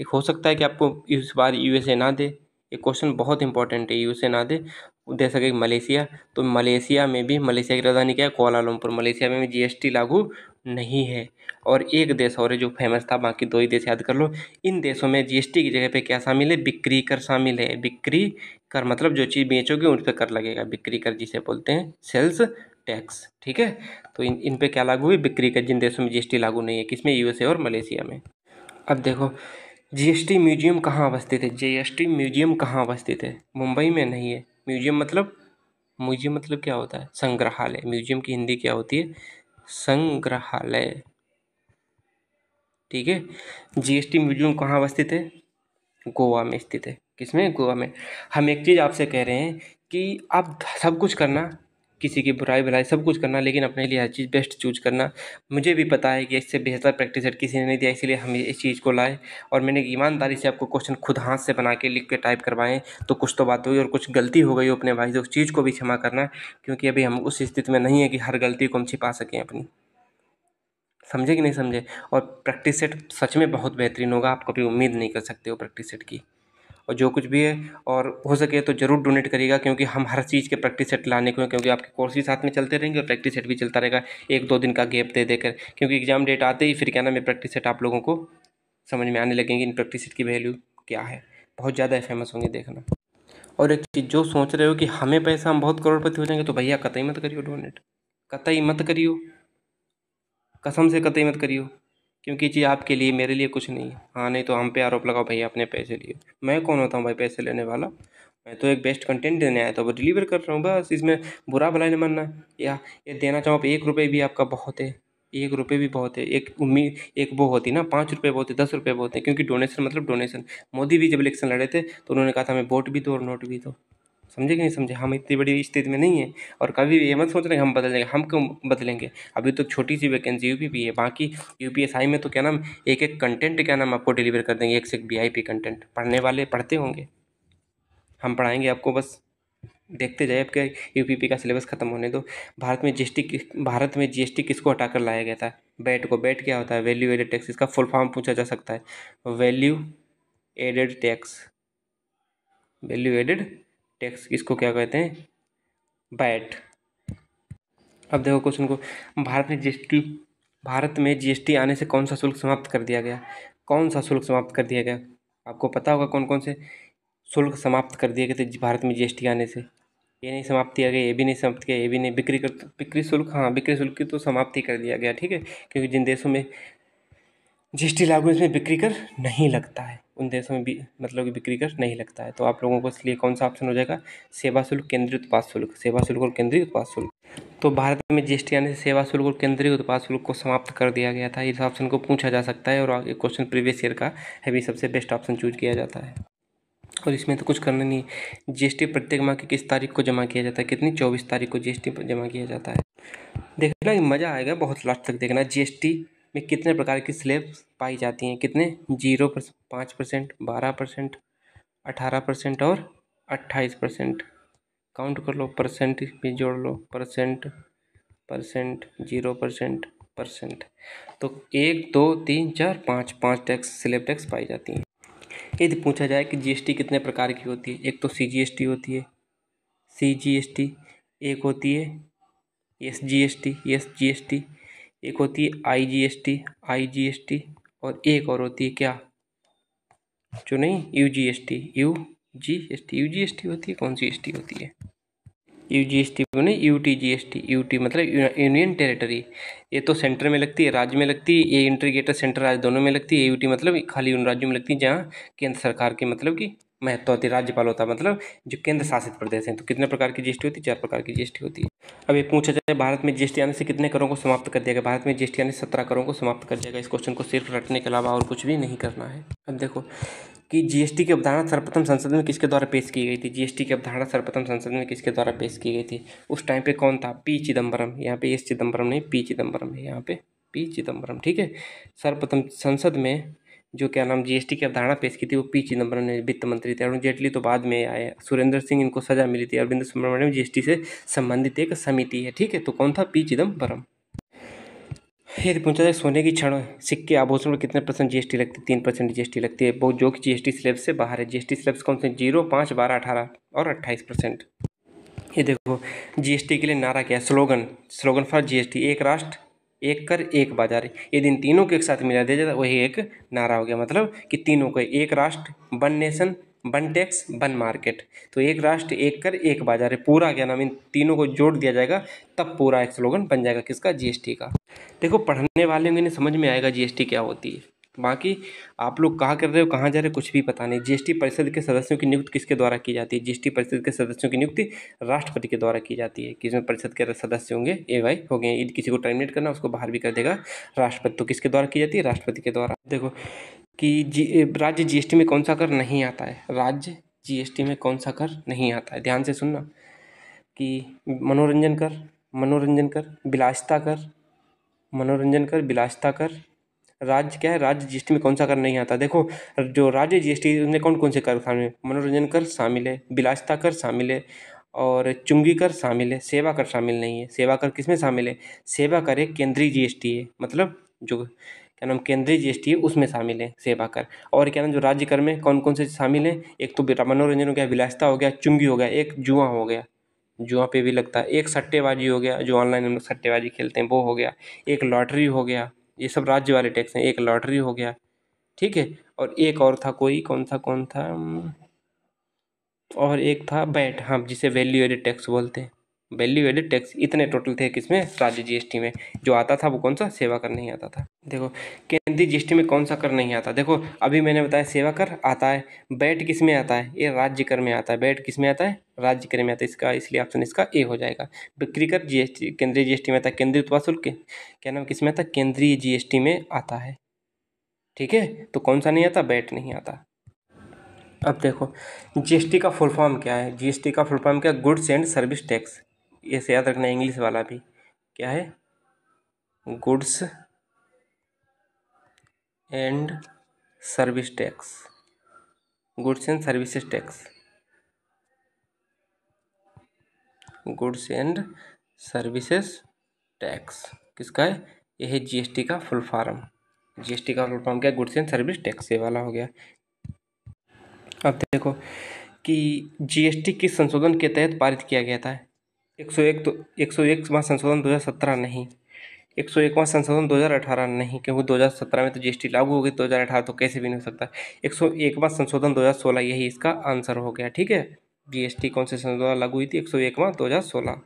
एक हो सकता है कि आपको इस बार यूएसए ना दे ये क्वेश्चन बहुत इंपॉर्टेंट है यूएसए ना दे दे सके मलेशिया तो मलेशिया में भी मलेशिया की राजधानी क्या है कोआलालंपुर मलेशिया में भी जीएसटी लागू नहीं है और एक देश और है जो फेमस था बाकी दो ही देश याद कर लो इन देशों में जीएसटी की जगह पे क्या शामिल है बिक्री कर शामिल है बिक्री कर मतलब जो चीज़ बेचोगे उन पर कर लगेगा बिक्री कर जिसे बोलते हैं सेल्स टैक्स ठीक है तो इन इन पर क्या लागू हुई बिक्री कर जिन देशों में जी लागू नहीं है किसमें यू और मलेशिया में अब देखो जीएसटी म्यूजियम कहाँ अवस्थित है जीएसटी म्यूजियम कहाँ अवस्थित है मुंबई में नहीं है म्यूजियम मतलब म्यूजियम मतलब क्या होता है संग्रहालय म्यूजियम की हिंदी क्या होती है संग्रहालय ठीक है जीएसटी म्यूजियम कहाँ अवस्थित है गोवा में स्थित है किसमें गोवा में हम एक चीज़ आपसे कह रहे हैं कि आप सब कुछ करना किसी की बुराई भलाई सब कुछ करना लेकिन अपने लिए हर चीज़ बेस्ट चूज़ करना मुझे भी पता है कि इससे बेहतर प्रैक्टिस सेट किसी ने नहीं दिया इसलिए हम इस चीज़ को लाए और मैंने ईमानदारी से आपको क्वेश्चन खुद हाथ से बना के लिख के टाइप करवाएं तो कुछ तो बात हुई और कुछ गलती हो गई हो अपने भाई से उस चीज़ को भी क्षमा करना क्योंकि अभी हम उस स्थिति में नहीं है कि हर गलती को हम छिपा सकें अपनी समझे कि नहीं समझे और प्रैक्टिस सेट सच में बहुत बेहतरीन होगा आप कभी उम्मीद नहीं कर सकते हो प्रैक्टिस सेट की और जो कुछ भी है और हो सके तो ज़रूर डोनेट करिएगा क्योंकि हम हर चीज़ के प्रैक्टिस सेट लाने को हैं क्योंकि आपके कोर्स भी साथ में चलते रहेंगे और प्रैक्टिस सेट भी चलता रहेगा एक दो दिन का गैप दे देकर क्योंकि एग्ज़ाम डेट आते ही फिर क्या ना मैं प्रैक्टिस सेट आप लोगों को समझ में आने लगेंगे इन प्रैक्टिस सेट की वैल्यू क्या है बहुत ज़्यादा फेमस होंगे देखना और एक चीज़ जो सोच रहे हो कि हमें पैसा हम बहुत करोड़पति हो जाएंगे तो भैया कतई मत करियो डोनेट कतई मत करियो कसम से कतई मत करियो क्योंकि जी आपके लिए मेरे लिए कुछ नहीं है हाँ नहीं तो हम पे आरोप लगाओ भाई आपने पैसे लिए मैं कौन होता हूँ भाई पैसे लेने वाला मैं तो एक बेस्ट कंटेंट देने आया था वो डिलीवर कर रहा हूँ बस इसमें बुरा भला नहीं मानना या ये देना चाहो आप तो एक रुपये भी आपका बहुत है एक रुपये भी बहुत है एक उम्मीद एक वो होती ना पाँच रुपये बहुत है दस रुपये बहुत है क्योंकि डोनेशन मतलब डोनेशन मोदी भी जब इलेक्शन लड़े थे तो उन्होंने कहा था हमें वोट भी दो और नोट भी दो समझे कि नहीं समझे हम इतनी बड़ी स्थिति में नहीं है और कभी भी ये मत सोच रहे हम बदल जाएंगे हम क्यों बदलेंगे अभी तो छोटी सी वैकेंसी यूपी है बाकी यू में तो क्या नाम एक एक कंटेंट क्या नाम आपको डिलीवर कर देंगे एक से एक वी कंटेंट पढ़ने वाले पढ़ते होंगे हम पढ़ाएंगे आपको बस देखते जाए यू पी पी का सिलेबस खत्म होने दो भारत में जीएसटी भारत में टी किसको हटा कर लाया गया था बैट को बैट क्या होता है वैल्यू एडेड टैक्स इसका फुल फॉर्म पूछा जा सकता है value added tax value added tax इसको क्या कहते हैं बैट अब देखो क्वेश्चन को भारत में जीएसटी भारत में जीएसटी आने से कौन सा शुल्क समाप्त कर दिया गया कौन सा शुल्क समाप्त कर दिया गया आपको पता होगा कौन कौन से शुल्क समाप्त कर दिए गए थे भारत में जीएसटी आने से ये नहीं समाप्त किया गया ये भी नहीं समाप्त किया ये भी नहीं बिक्री कर बिक्री शुल्क हाँ बिक्री शुल्क की तो समाप्ति कर दिया गया ठीक है क्योंकि जिन देशों में जी एस टी लागू इसमें बिक्री कर नहीं लगता है उन देशों में भी मतलब कि बिक्री कर नहीं लगता है तो आप लोगों को इसलिए कौन सा ऑप्शन हो जाएगा सेवा शुल्क केंद्रीय उत्पाद शुल्क सेवा शुल्क और केंद्रीय उत्पाद शुल्क तो भारत में जीएसटी आने से सेवा शुल्क और केंद्रीय उत्पाद शुल्क को समाप्त कर दिया गया था इस ऑप्शन को पूछा जा सकता है और क्वेश्चन प्रीवियस ईयर का है भी सबसे बेस्ट ऑप्शन चूज किया जाता है और इसमें तो कुछ करना नहीं है जीएसटी प्रत्येक माह की किस तारीख को जमा किया जाता है कितनी चौबीस तारीख को जीएसटी जमा किया जाता है देखना मज़ा आएगा बहुत लास्ट तक देखना जीएसटी में कितने प्रकार की स्लेब्स पाई जाती हैं कितने जीरो पाँच परसेंट बारह परसेंट अठारह परसेंट और अट्ठाईस परसेंट काउंट कर लो परसेंट भी जोड़ लो percent percent zero percent percent तो एक दो तीन चार पाँच पाँच टैक्स स्लेब टैक्स पाई जाती हैं यदि पूछा जाए कि जीएसटी कितने प्रकार की होती है एक तो सीजीएसटी होती है सीजीएसटी एक होती है G G S S T S T एक होती है I G S T I G S T और एक और होती है क्या जो नहीं U G S T U G S T U G S T होती है कौन सी एस टी होती है यू जी एस टी नहीं U T G S T U T मतलब यूनियन टेरिटरी ये तो सेंटर में लगती है राज्य में लगती है ये इंटीग्रेटेड सेंटर राज्य दोनों में लगती है यू टी मतलब खाली उन राज्यों में लगती है जहाँ केंद्र सरकार के मतलब की महत्व होती है राज्यपाल होता मतलब जो केंद्र शासित प्रदेश हैं तो कितने प्रकार की जीएसटी होती है चार प्रकार की जीएसटी होती है अब ये पूछा जाए भारत में जीएसटी आने से कितने करों को समाप्त कर दिया गया भारत में जीएसटी आने से सत्रह करों को समाप्त कर दिया गया इस क्वेश्चन को सिर्फ रटने के अलावा और कुछ भी नहीं करना है अब देखो कि जीएसटी की अवधारणा सर्वप्रथम संसद में किसके द्वारा पेश की गई थी जीएसटी की अवधारणा सर्वप्रथम संसद में किसके द्वारा पेश की गई थी उस टाइम पे कौन था पी चिदम्बरम यहाँ पे एस चिदम्बरम नहीं पी चिदम्बरम है यहाँ पे पी चिदम्बरम ठीक है सर्वप्रथम संसद में जो क्या नाम जीएसटी की अवधारणा पेश की थी वो पी चिदम्बरम ने वित्त मंत्री थे अरुण जेटली तो बाद में आए सुरेंद्र सिंह इनको सजा मिली थी अरविंद सुब्रमण्यम जीएसटी से संबंधित एक समिति है ठीक है तो कौन था पी चिदम्बरम यदि तो पूछा जाए सोने की क्षण सिक्के आभूषण पर कितने परसेंट जीएसटी लगती है तीन परसेंट जीएसटी लगती है बहुत जो कि जीएसटी स्लेब से बाहर है जीएसटी स्लेब्स कौन से जीरो पाँच बारह अठारह और अट्ठाईस परसेंट ये देखो जीएसटी के लिए नारा क्या है स्लोगन स्लोगन फॉर जीएसटी एक राष्ट्र एक कर एक बाजार यदि इन तीनों को एक साथ मिला दिया जाए वही एक नारा हो गया मतलब कि तीनों को एक राष्ट्र one nation one tax one market तो एक राष्ट्र एक कर एक बाजार है पूरा क्या नाम इन तीनों को जोड़ दिया जाएगा तब पूरा एक स्लोगन बन जाएगा किसका जीएसटी का देखो पढ़ने वाले को इन्हें समझ में आएगा जीएसटी क्या होती है बाकी आप लोग कहाँ कर रहे हो कहाँ जा रहे हो कुछ भी पता नहीं जीएसटी परिषद के सदस्यों की नियुक्ति किसके द्वारा की जाती है जीएसटी परिषद के सदस्यों की नियुक्ति राष्ट्रपति के द्वारा की जाती है किसमें परिषद के सदस्य होंगे ए वाई हो गए यदि किसी को टर्मिनेट करना उसको बाहर भी कर देगा राष्ट्रपति तो किसके द्वारा की जाती है राष्ट्रपति के द्वारा देखो कि जी राज्य जीएसटी में कौन सा कर नहीं आता है राज्य जीएसटी में कौन सा कर नहीं आता है ध्यान से सुनना कि मनोरंजन कर मनोरंजन कर विलासिता कर मनोरंजन कर विलासिता कर राज्य क्या है राज्य जी में कौन सा कर नहीं आता देखो जो राज्य जी में कौन कौन से कर शामिल मनोरंजन कर शामिल है विलासिता कर शामिल है और चुंगी कर शामिल है सेवा कर शामिल नहीं है सेवा कर किस में शामिल है सेवा कर एक केंद्रीय जीएसटी है मतलब जो क्या नाम केंद्रीय जीएसटी है उसमें शामिल है सेवा कर और क्या नाम जो राज्य कर में कौन कौन से शामिल हैं एक तो मनोरंजन हो गया विलासिता हो गया चुंगी हो गया एक जुआ हो गया जुआ पे भी लगता है एक सट्टेबाजी हो गया जो ऑनलाइन हम लोग सट्टेबाजी खेलते हैं वो हो गया एक लॉटरी हो गया ये सब राज्य वाले टैक्स हैं एक लॉटरी हो गया ठीक है और एक और था कोई कौन सा कौन था हम्म, और एक था बैट हाँ जिसे वैल्यू एडेड टैक्स बोलते हैं वैल्यू एडेड टैक्स इतने टोटल थे किसमें राज्य जीएसटी में जो आता था वो कौन सा सेवा कर नहीं आता था देखो केंद्रीय जीएसटी में कौन सा कर नहीं आता देखो अभी मैंने बताया सेवा कर आता है बैट किस में आता है ये राज्य कर में आता है बैट किस में आता है राज्य कर में आता है इसका इसलिए ऑप्शन इसका ए हो जाएगा बिक्री कर जीएसटी केंद्रीय जीएसटी में आता है केंद्रीय उत्पाद शुल्क क्या नाम किस में आता है केंद्रीय जीएसटी में आता है ठीक है तो कौन सा नहीं आता बैट नहीं आता अब देखो जीएसटी का फुल फॉर्म क्या है जीएसटी का फुल फॉर्म क्या है गुड्स एंड सर्विस टैक्स ऐसे याद रखना इंग्लिश वाला भी क्या है goods and service tax goods and services tax goods and services tax किसका है यह है जीएसटी का फुल फॉर्म जीएसटी का फुल फॉर्म क्या गुड्स एंड सर्विस टैक्स ये वाला हो गया अब देखो कि जीएसटी किस संशोधन के तहत पारित किया गया था एक सौ एक तो एक सौ एकवां संशोधन दो हज़ार सत्रह नहीं एक सौ एकवां संशोधन दो हज़ार अठारह नहीं क्योंकि दो हज़ार सत्रह में तो जीएसटी लागू हो गई दो हज़ार अठारह तो कैसे भी नहीं हो सकता एक सौ एकवां संशोधन दो हज़ार सोलह यही इसका आंसर हो गया ठीक है जीएसटी कौन से संशोधन लागू हुई थी एक सौ एकवां दो हज़ार सोलह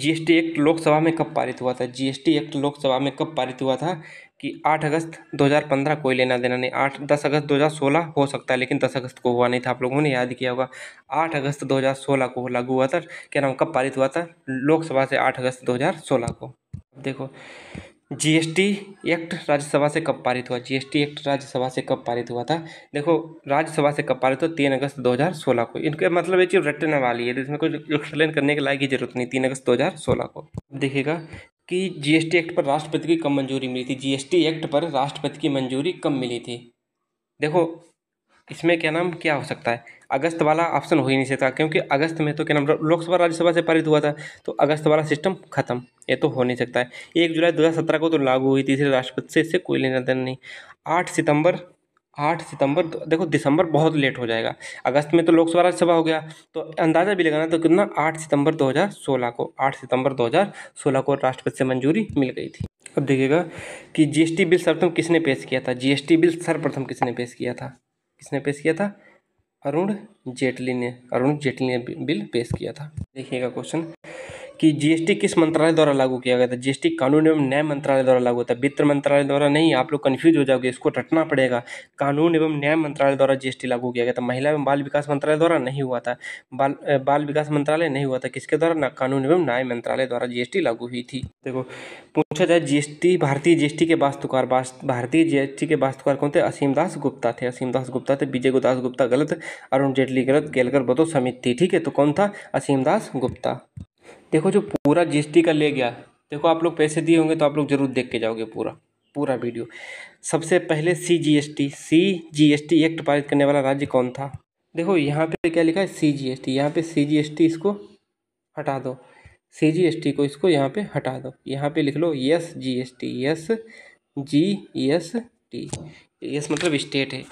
जीएसटी एक्ट लोकसभा में कब पारित हुआ था जीएसटी एक्ट लोकसभा में कब पारित हुआ था कि आठ अगस्त 2015 कोई लेना देना नहीं आठ दस अगस्त 2016 हो सकता है लेकिन दस अगस्त को हुआ नहीं था आप लोगों ने याद किया होगा आठ अगस्त 2016 को लागू हुआ था क्या नाम कब पारित हुआ था लोकसभा से आठ अगस्त 2016 को देखो जीएसटी एक्ट राज्यसभा से कब पारित हुआ जीएसटी एक्ट राज्यसभा से कब पारित हुआ था देखो राज्यसभा से कब पारित हुआ तीन अगस्त 2016 को इनके मतलब ये चीज़ रटने वाली है तो इसमें कुछ एक्सप्लेन करने के लायक की जरूरत नहीं तीन अगस्त 2016 को देखिएगा कि जीएसटी एक्ट पर राष्ट्रपति की कम मंजूरी मिली थी जीएसटी एक्ट पर राष्ट्रपति की मंजूरी कम मिली थी देखो इसमें क्या नाम क्या हो सकता है अगस्त वाला ऑप्शन हो ही नहीं सकता क्योंकि अगस्त में तो क्या नाम लोकसभा राज्यसभा से पारित हुआ था तो अगस्त वाला सिस्टम खत्म ये तो हो नहीं सकता है एक जुलाई दो हज़ार सत्रह को तो लागू हुई तीसरे राष्ट्रपति से इससे कोई लेना देना नहीं आठ सितंबर आठ सितंबर देखो दिसंबर बहुत लेट हो जाएगा अगस्त में तो लोकसभा राज्यसभा सभा हो गया तो अंदाज़ा भी लगाना तो कितना आठ सितंबर 2016 को आठ सितंबर 2016 को राष्ट्रपति से मंजूरी मिल गई थी अब देखिएगा कि जीएसटी बिल सर्वप्रथम किसने पेश किया था जीएसटी बिल सर्वप्रथम किसने पेश किया था किसने पेश किया था अरुण जेटली ने अरुण जेटली ने बिल पेश किया था देखिएगा क्वेश्चन कि जीएसटी किस मंत्रालय द्वारा लागू किया गया था जीएसटी कानून एवं न्याय मंत्रालय द्वारा लागू होता है वित्त मंत्रालय द्वारा नहीं आप लोग कन्फ्यूज हो जाओगे इसको रटना पड़ेगा कानून एवं न्याय मंत्रालय द्वारा जीएसटी लागू किया गया था महिला एवं बाल विकास मंत्रालय द्वारा नहीं हुआ था बाल बाल विकास मंत्रालय नहीं हुआ था किसके द्वारा ना कानून एवं न्याय मंत्रालय द्वारा जीएसटी लागू हुई थी देखो पूछा जाए जीएसटी भारतीय जीएसटी के वास्तुकार भारतीय जीएसटी के वास्तुकार कौन थे असीम दास गुप्ता थे असीम दास गुप्ता थे विजय गुदास गुप्ता गलत अरुण जेटली गलत गेलकर बतो समिति ठीक है तो कौन था असीम दास गुप्ता देखो जो पूरा जीएसटी का ले गया देखो आप लोग पैसे दिए होंगे तो आप लोग ज़रूर देख के जाओगे पूरा पूरा वीडियो सबसे पहले C G S T C G S T act पारित करने वाला राज्य कौन था देखो यहाँ पे क्या लिखा है सी जी एस टी यहाँ पे सी जी एस टी इसको हटा दो सी जी एस टी को इसको यहाँ पे हटा दो यहाँ पे लिख लो S G S T S G S T S मतलब स्टेट है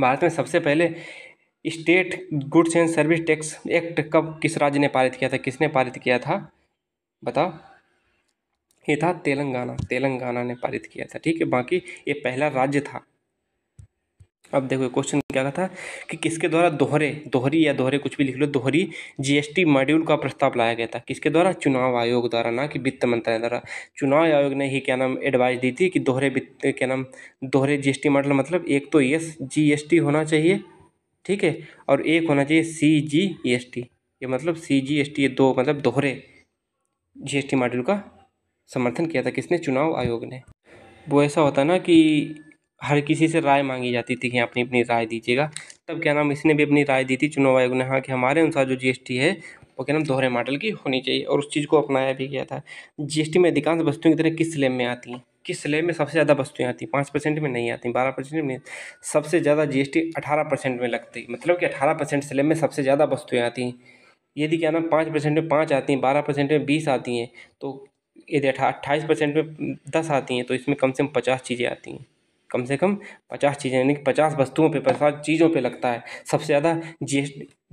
भारत में सबसे पहले state goods and service tax act कब किस राज्य ने पारित किया था किसने पारित किया था बताओ ये था तेलंगाना तेलंगाना ने पारित किया था ठीक है बाकी ये पहला राज्य था अब देखो क्वेश्चन क्या था कि किसके द्वारा दोहरे दोहरी या दोहरे कुछ भी लिख लो दोहरी जीएसटी मॉड्यूल का प्रस्ताव लाया गया था किसके द्वारा चुनाव आयोग द्वारा ना कि वित्त मंत्रालय द्वारा चुनाव आयोग ने ही क्या नाम एडवाइस दी थी कि दोहरे वित्त क्या नाम दोहरे जीएसटी मॉडल मतलब एक तो यस जीएसटी होना चाहिए ठीक है और एक होना चाहिए सी जी ई एस टी ये मतलब सी जी एस टी ये दो मतलब दोहरे जी एस टी मॉड्यूल का समर्थन किया था किसने चुनाव आयोग ने वो ऐसा होता ना कि हर किसी से राय मांगी जाती थी कि अपनी अपनी राय दीजिएगा तब क्या नाम इसने भी अपनी राय दी थी चुनाव आयोग ने हाँ कि हमारे अनुसार जो जीएसटी है वो क्या नाम दोहरे मॉडल की होनी चाहिए और उस चीज़ को अपनाया भी गया था जीएसटी में अधिकांश वस्तुओं की तरह किस स्लेब में आती हैं कि स्लैब में सबसे ज़्यादा वस्तुएँ आती पाँच परसेंट में नहीं आती बारह परसेंट में सबसे ज़्यादा जी एस टी अठारह परसेंट में लगती मतलब कि अठारह परसेंट स्लेब में सबसे ज़्यादा वस्तुएँ आती हैं यदि क्या नाम पाँच परसेंट में पाँच आती हैं बारह परसेंट में बीस आती हैं तो यदि अट्ठाईस परसेंट में दस आती हैं तो इसमें कम से कम पचास चीज़ें आती हैं कम से कम पचास चीज़ें यानी कि पचास वस्तुओं पे पचास चीज़ों पे लगता है सबसे ज़्यादा जी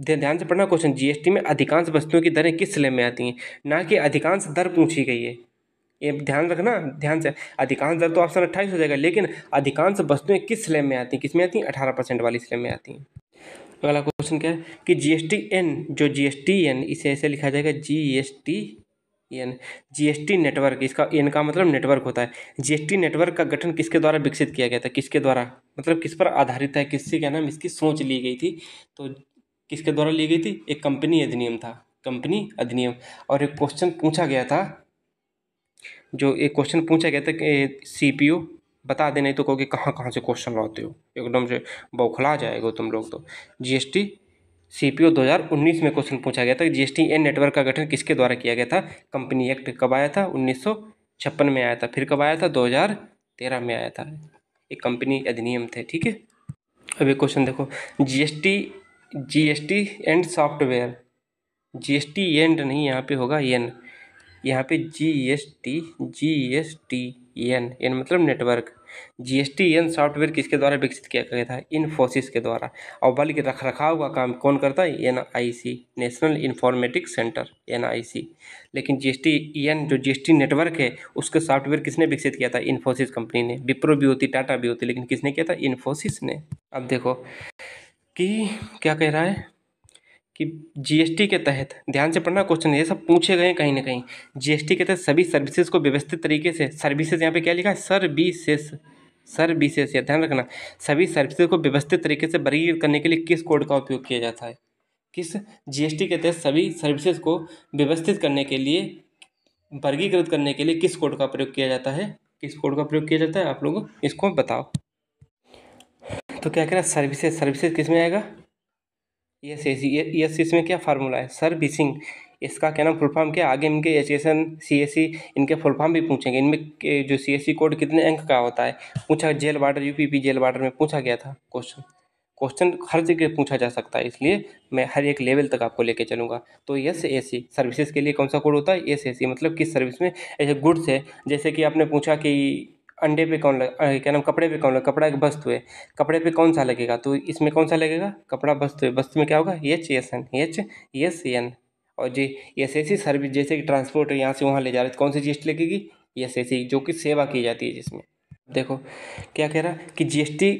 टी ध्यान से पढ़ना क्वेश्चन जीएसटी में अधिकांश वस्तुओं की दरें किस स्लैब में आती हैं ना कि अधिकांश दर पूछी गई है ये ध्यान रखना ध्यान से अधिकांश दर तो ऑप्शन अट्ठाईस हो जाएगा लेकिन अधिकांश वस्तुएं किस स्लैब में आती हैं किस में आती हैं अठारह परसेंट वाली स्लैब में आती हैं अगला क्वेश्चन क्या है कि जीएसटी एन जो जीएसटी एन इसे ऐसे लिखा जाएगा जीएसटी एन जीएसटी नेटवर्क इसका एन का मतलब नेटवर्क होता है जीएसटी नेटवर्क का गठन किसके द्वारा विकसित किया गया था किसके द्वारा मतलब किस पर आधारित है किससे क्या नाम इसकी सोच ली गई थी तो किसके द्वारा ली गई थी एक कंपनी अधिनियम था कंपनी अधिनियम और एक क्वेश्चन पूछा गया था जो एक क्वेश्चन पूछा गया था सी पी ओ बता देने तो कहोगे कहाँ कहाँ से क्वेश्चन लाते हो एकदम से बौखला जाएगा तुम लोग तो G S T C P O दो हज़ार उन्नीस में क्वेश्चन पूछा गया था G S T N network का गठन किसके द्वारा किया गया था कंपनी एक्ट कब आया था उन्नीस सौ छप्पन में आया था फिर कब आया था दो हज़ार तेरह में आया था एक कंपनी अधिनियम थे ठीक है अब एक क्वेश्चन देखो G G S T S T and software G S T and नहीं यहाँ पे होगा एन यहाँ पे G S T G S T N N मतलब network G S T N software किसके द्वारा विकसित किया गया था इन्फोसिस के द्वारा और बल्कि रख रखाव का काम कौन करता है N I C national informatics centre N I C लेकिन जी एस टी एन जो जी एस टी नेटवर्क है उसका सॉफ्टवेयर किसने विकसित किया था इन्फोसिस कंपनी ने विप्रो भी होती टाटा भी होती लेकिन किसने किया था इन्फोसिस ने अब देखो कि क्या कह रहा है कि जीएसटी के तहत ध्यान से पढ़ना क्वेश्चन ये सब पूछे गए कहीं ना कहीं जीएसटी के तहत सभी सर्विसेज को व्यवस्थित तरीके से सर्विसेज यहाँ पे क्या लिखा है सर्विसेस सर्विसेस या ध्यान रखना सभी सर्विसेज को व्यवस्थित तरीके से वर्गीकृत करने के लिए किस कोड का उपयोग किया जाता है किस जीएसटी के तहत सभी सर्विसेज को व्यवस्थित करने के लिए वर्गीकृत करने के लिए किस कोड का प्रयोग किया जाता है किस कोड का प्रयोग किया जाता है आप लोग इसको बताओ तो क्या कह रहा है सर्विसेज सर्विसेज किस में आएगा E S C S S में क्या फार्मूला है सर सिंह इसका क्या नाम फुल फॉर्म क्या आगे इनके H S N C S C इनके फुल फॉर्म भी पूछेंगे इनमें जो सी एस सी कोड कितने अंक का होता है पूछा jail warder U P P jail warder में पूछा गया था क्वेश्चन क्वेश्चन हर जगह पूछा जा सकता है इसलिए मैं हर एक लेवल तक आपको लेके चलूँगा तो यस ए सी सर्विसेज के लिए कौन सा कोड होता है एस ए सी मतलब किस सर्विस में ऐसे गुड्स है जैसे कि आपने पूछा कि अंडे पे कौन लगा क्या नाम कपड़े पे कौन लगा कपड़ा एक वस्तु है कपड़े पे कौन सा लगेगा तो इसमें कौन सा लगेगा कपड़ा वस्तु है वस्तु में क्या होगा H S N H S N और G S S C service जैसे कि ट्रांसपोर्ट यहाँ से वहाँ ले जा रहे तो कौन सी जी एस टी लगेगी एस एस सी जो कि सेवा की जाती है जिसमें देखो क्या कह रहा कि जीएसटी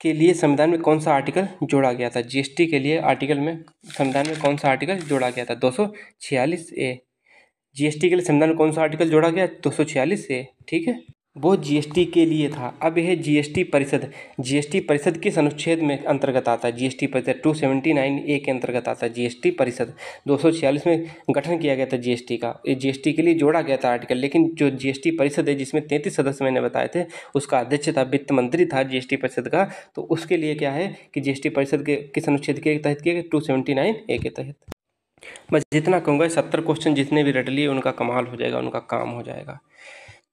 के लिए संविधान में कौन सा आर्टिकल जोड़ा गया था जीएसटी के लिए आर्टिकल में संविधान में कौन सा आर्टिकल जोड़ा गया था दो सौ छियालीस ए जीएसटी के लिए संविधान में कौन सा आर्टिकल जोड़ा गया दो सौ छियालीस ए ठीक है वो जीएसटी के लिए था अब यह जीएसटी परिषद जीएसटी परिषद किस अनुच्छेद में अंतर्गत आता है जीएसटी परिषद टू सेवेंटी नाइन ए के अंतर्गत आता है जीएसटी परिषद दो सौ छियालीस में गठन किया गया था जीएसटी का ये जीएसटी के लिए जोड़ा गया था आर्टिकल लेकिन जो जीएसटी परिषद है जिसमें तैंतीस सदस्य मैंने बताए थे उसका अध्यक्ष था वित्त मंत्री था जीएसटी परिषद का तो उसके लिए क्या है कि जीएसटी परिषद के किस अनुच्छेद के तहत किया गया टू सेवेंटी नाइन ए के तहत बस जितना कहूँगा सत्तर क्वेश्चन जितने भी रट लिए उनका कमाल हो जाएगा उनका काम हो जाएगा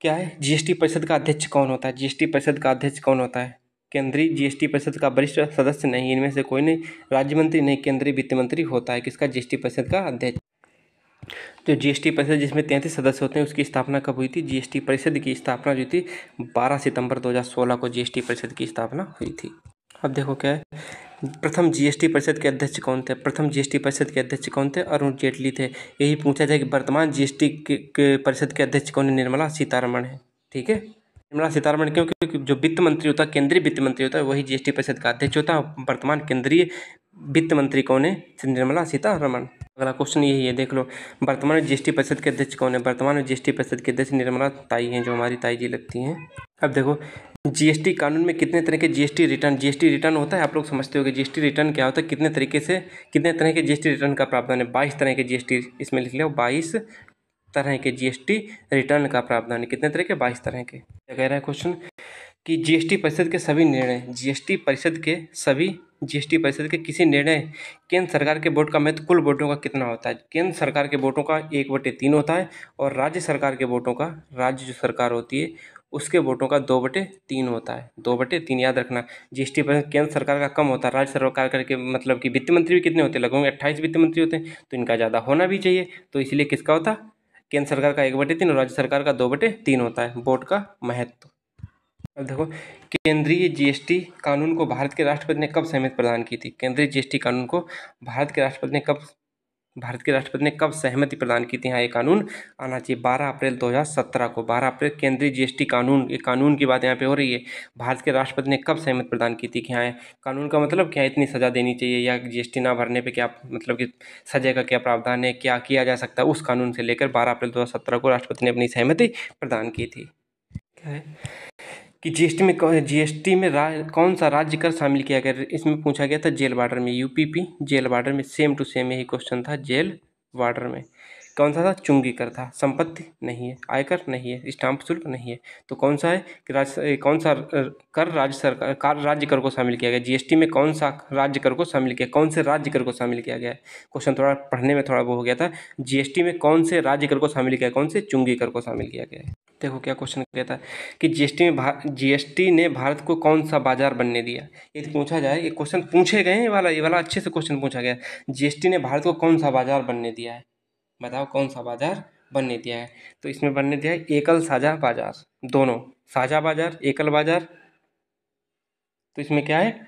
क्या है जीएसटी परिषद का अध्यक्ष कौन होता है जीएसटी परिषद का अध्यक्ष कौन होता है केंद्रीय जीएसटी परिषद का वरिष्ठ सदस्य नहीं इनमें से कोई नहीं राज्य मंत्री नहीं केंद्रीय वित्त मंत्री होता है किसका जीएसटी परिषद का अध्यक्ष जो तो जीएसटी परिषद जिसमें तैंतीस सदस्य होते हैं उसकी स्थापना कब हुई थी जीएसटी परिषद की स्थापना जो थी बारह सितंबर दो को जीएसटी परिषद की स्थापना हुई थी अब देखो क्या है प्रथम जीएसटी परिषद के अध्यक्ष कौन थे प्रथम जीएसटी परिषद के अध्यक्ष कौन थे अरुण जेटली थे यही पूछा जाए कि वर्तमान जीएसटी के परिषद के अध्यक्ष कौन है निर्मला सीतारमण है ठीक है निर्मला सीतारमण क्यों क्योंकि जो वित्त मंत्री होता है केंद्रीय वित्त मंत्री होता है वही जीएसटी परिषद का अध्यक्ष होता है वर्तमान केंद्रीय वित्त मंत्री कौन है निर्मला सीतारमण अगला क्वेश्चन यही है देख लो वर्तमान में जीएसटी परिषद के अध्यक्ष कौन है वर्तमान में जीएसटी परिषद के अध्यक्ष निर्मला ताई हैं जो हमारी ताई जी लगती हैं अब देखो जीएसटी कानून में कितने तरह के जीएसटी रिटर्न जीएसटी रिटर्न होता है आप लोग समझते होंगे जीएसटी रिटर्न क्या होता है कितने तरीके से कितने तरह के जीएसटी रिटर्न का प्रावधान है बाईस तरह के जीएसटी इसमें लिख लो बाईस तरह के जीएसटी रिटर्न का प्रावधान है कितने तरह के बाईस तरह के कह रहा है क्वेश्चन कि जीएसटी परिषद के सभी निर्णय जीएसटी परिषद के सभी जीएसटी परिषद के किसी निर्णय केंद्र सरकार के वोट का महत्व कुल वोटों का कितना होता है केंद्र सरकार के वोटों का एक बटे तीन होता है और राज्य सरकार के वोटों का राज्य जो सरकार होती है उसके वोटों का दो बटे तीन होता है दो बटे तीन याद रखना जी एस टी केंद्र सरकार का कम होता है राज्य सरकार करके मतलब कि वित्त मंत्री भी कितने होते हैं लगभग अट्ठाईस वित्त मंत्री होते हैं तो इनका ज़्यादा होना भी चाहिए तो इसलिए किसका होता केंद्र सरकार का एक बटे तीन और राज्य सरकार का दो बटे तीन होता है वोट का महत्व अब देखो केंद्रीय जीएसटी कानून को भारत के राष्ट्रपति ने कब सहमति प्रदान की थी केंद्रीय जीएसटी कानून को भारत के राष्ट्रपति ने कब भारत के राष्ट्रपति ने कब सहमति प्रदान की थी यहाँ ये कानून आना चाहिए बारह अप्रैल दो को बारह अप्रैल केंद्रीय जीएसटी कानून ये कानून की बात यहाँ पे हो रही है भारत के राष्ट्रपति ने कब सहमति प्रदान की थी कि हाँ कानून का मतलब क्या इतनी सज़ा देनी चाहिए या जीएसटी ना भरने पर क्या मतलब कि सजा का क्या प्रावधान है क्या किया जा सकता है उस कानून से लेकर बारह अप्रैल दो को राष्ट्रपति ने अपनी सहमति प्रदान की थी क्या है कि जीएसटी में जीएसटी में कौन सा राज्य कर शामिल किया गया इसमें पूछा गया था जेल वार्डर में यूपीपी जेल वार्डर में सेम टू सेम यही क्वेश्चन था जेल वार्डर में कौन सा था चुंगी कर था संपत्ति नहीं है आयकर नहीं है स्टाम्प शुल्क नहीं है तो कौन सा है कि कौन सा कर राज्य सरकार कर राज्य कर को शामिल किया गया जीएसटी में कौन सा राज्य कर को शामिल किया कौन से राज्य कर को शामिल किया गया क्वेश्चन थोड़ा पढ़ने में थोड़ा वो हो गया था जीएसटी में कौन से राज्य कर को शामिल किया कौन से चुंगी कर को शामिल किया गया है देखो क्या क्वेश्चन कहता है कि जीएसटी में जीएसटी ने भारत को कौन सा बाजार बनने दिया ये तो पूछा जाए ये क्वेश्चन पूछे गए ये वाला ये वाला अच्छे से क्वेश्चन पूछा गया जीएसटी ने भारत को कौन सा बाजार बनने दिया है बताओ कौन सा बाजार बनने दिया है तो इसमें बनने दिया है एकल साझा बाजार दोनों साझा बाजार एकल बाजार तो इसमें क्या है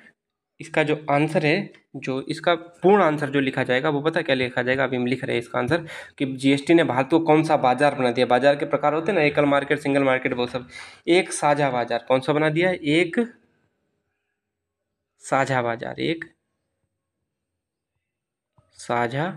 इसका जो आंसर है जो इसका पूर्ण आंसर जो लिखा जाएगा वो पता क्या लिखा जाएगा अभी हम लिख रहे हैं इसका आंसर कि जीएसटी ने भारत को कौन सा बाजार बना दिया बाजार के प्रकार होते हैं ना एकल मार्केट सिंगल मार्केट वो सब एक साझा बाजार कौन सा बना दिया एक साझा बाजार एक साझा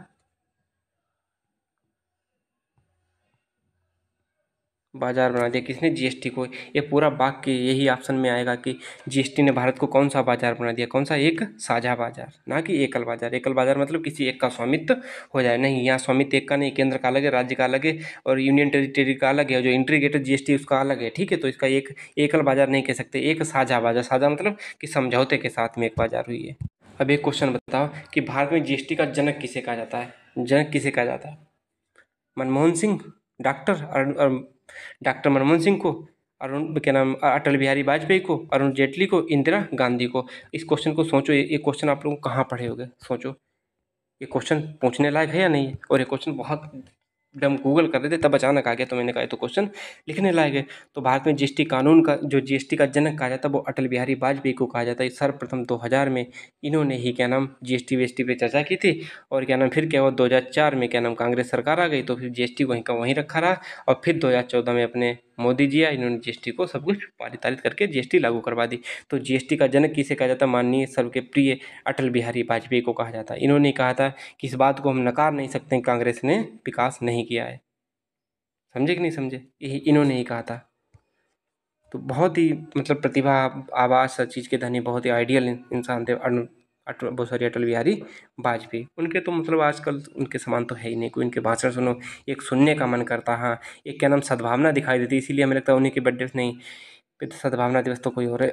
बाजार बना दिया किसने जीएसटी को ये पूरा वाक्य यही ऑप्शन में आएगा कि जीएसटी ने भारत को कौन सा बाजार बना दिया कौन सा एक साझा बाजार ना कि एकल बाजार एकल बाजार मतलब किसी एक का स्वामित्व हो जाए नहीं यहाँ स्वामित्व एक का नहीं केंद्र का अलग है राज्य का अलग है और यूनियन टेरिटरी का अलग है जो इंटीग्रेटेड जीएसटी उसका अलग है ठीक है तो इसका एक एकल बाजार नहीं कह सकते एक साझा बाजार साझा मतलब कि समझौते के साथ में एक बाजार हुई है अब एक क्वेश्चन बताओ कि भारत में जीएसटी का जनक किसे कहा जाता है जनक किसे कहा जाता है मनमोहन सिंह डॉक्टर डॉक्टर मनमोहन सिंह को अरुण क्या नाम अटल बिहारी वाजपेयी को अरुण जेटली को इंदिरा गांधी को इस क्वेश्चन को सोचो ये क्वेश्चन आप लोग कहाँ पढ़े होगे सोचो ये क्वेश्चन पूछने लायक है या नहीं और ये क्वेश्चन बहुत हम गूगल कर रहे थे तब अचानक आ गया तो मैंने कहा तो क्वेश्चन लिखने लायक है तो भारत में जीएसटी कानून का जो जीएसटी का जनक कहा जाता है वो अटल बिहारी वाजपेयी को कहा जाता है सर्वप्रथम दो हज़ार में इन्होंने ही क्या नाम जीएसटी टी पर चर्चा की थी और क्या नाम फिर क्या हुआ चार में क्या नाम कांग्रेस सरकार आ गई तो फिर जीएसटी वहीं का वहीं रखा रहा और फिर चौदह में अपने मोदी जी आए इन्होंने टी को सब कुछ पारितारित करके टी लागू करवा दी तो टी का जनक किसे कहा जाता माननीय सबके प्रिय अटल बिहारी वाजपेयी को कहा जाता इन्होंने कहा था कि इस बात को हम नकार नहीं सकते कांग्रेस ने विकास नहीं नहीं किया है समझे कि नहीं समझे यही इन्होंने ही कहा था तो बहुत ही मतलब प्रतिभा आवाज़ हर चीज़ के धनी बहुत ही आइडियल इंसान थे अटल बहुत सॉरी अटल बिहारी वाजपेयी उनके तो मतलब आजकल उनके समान तो है ही नहीं कोई उनके भाषण सुनो एक सुनने का मन करता हाँ एक क्या नाम सद्भावना दिखाई देती इसीलिए हमें लगता है उन्हीं के बर्थडे नहीं सद्भावना दिवस तो कोई और है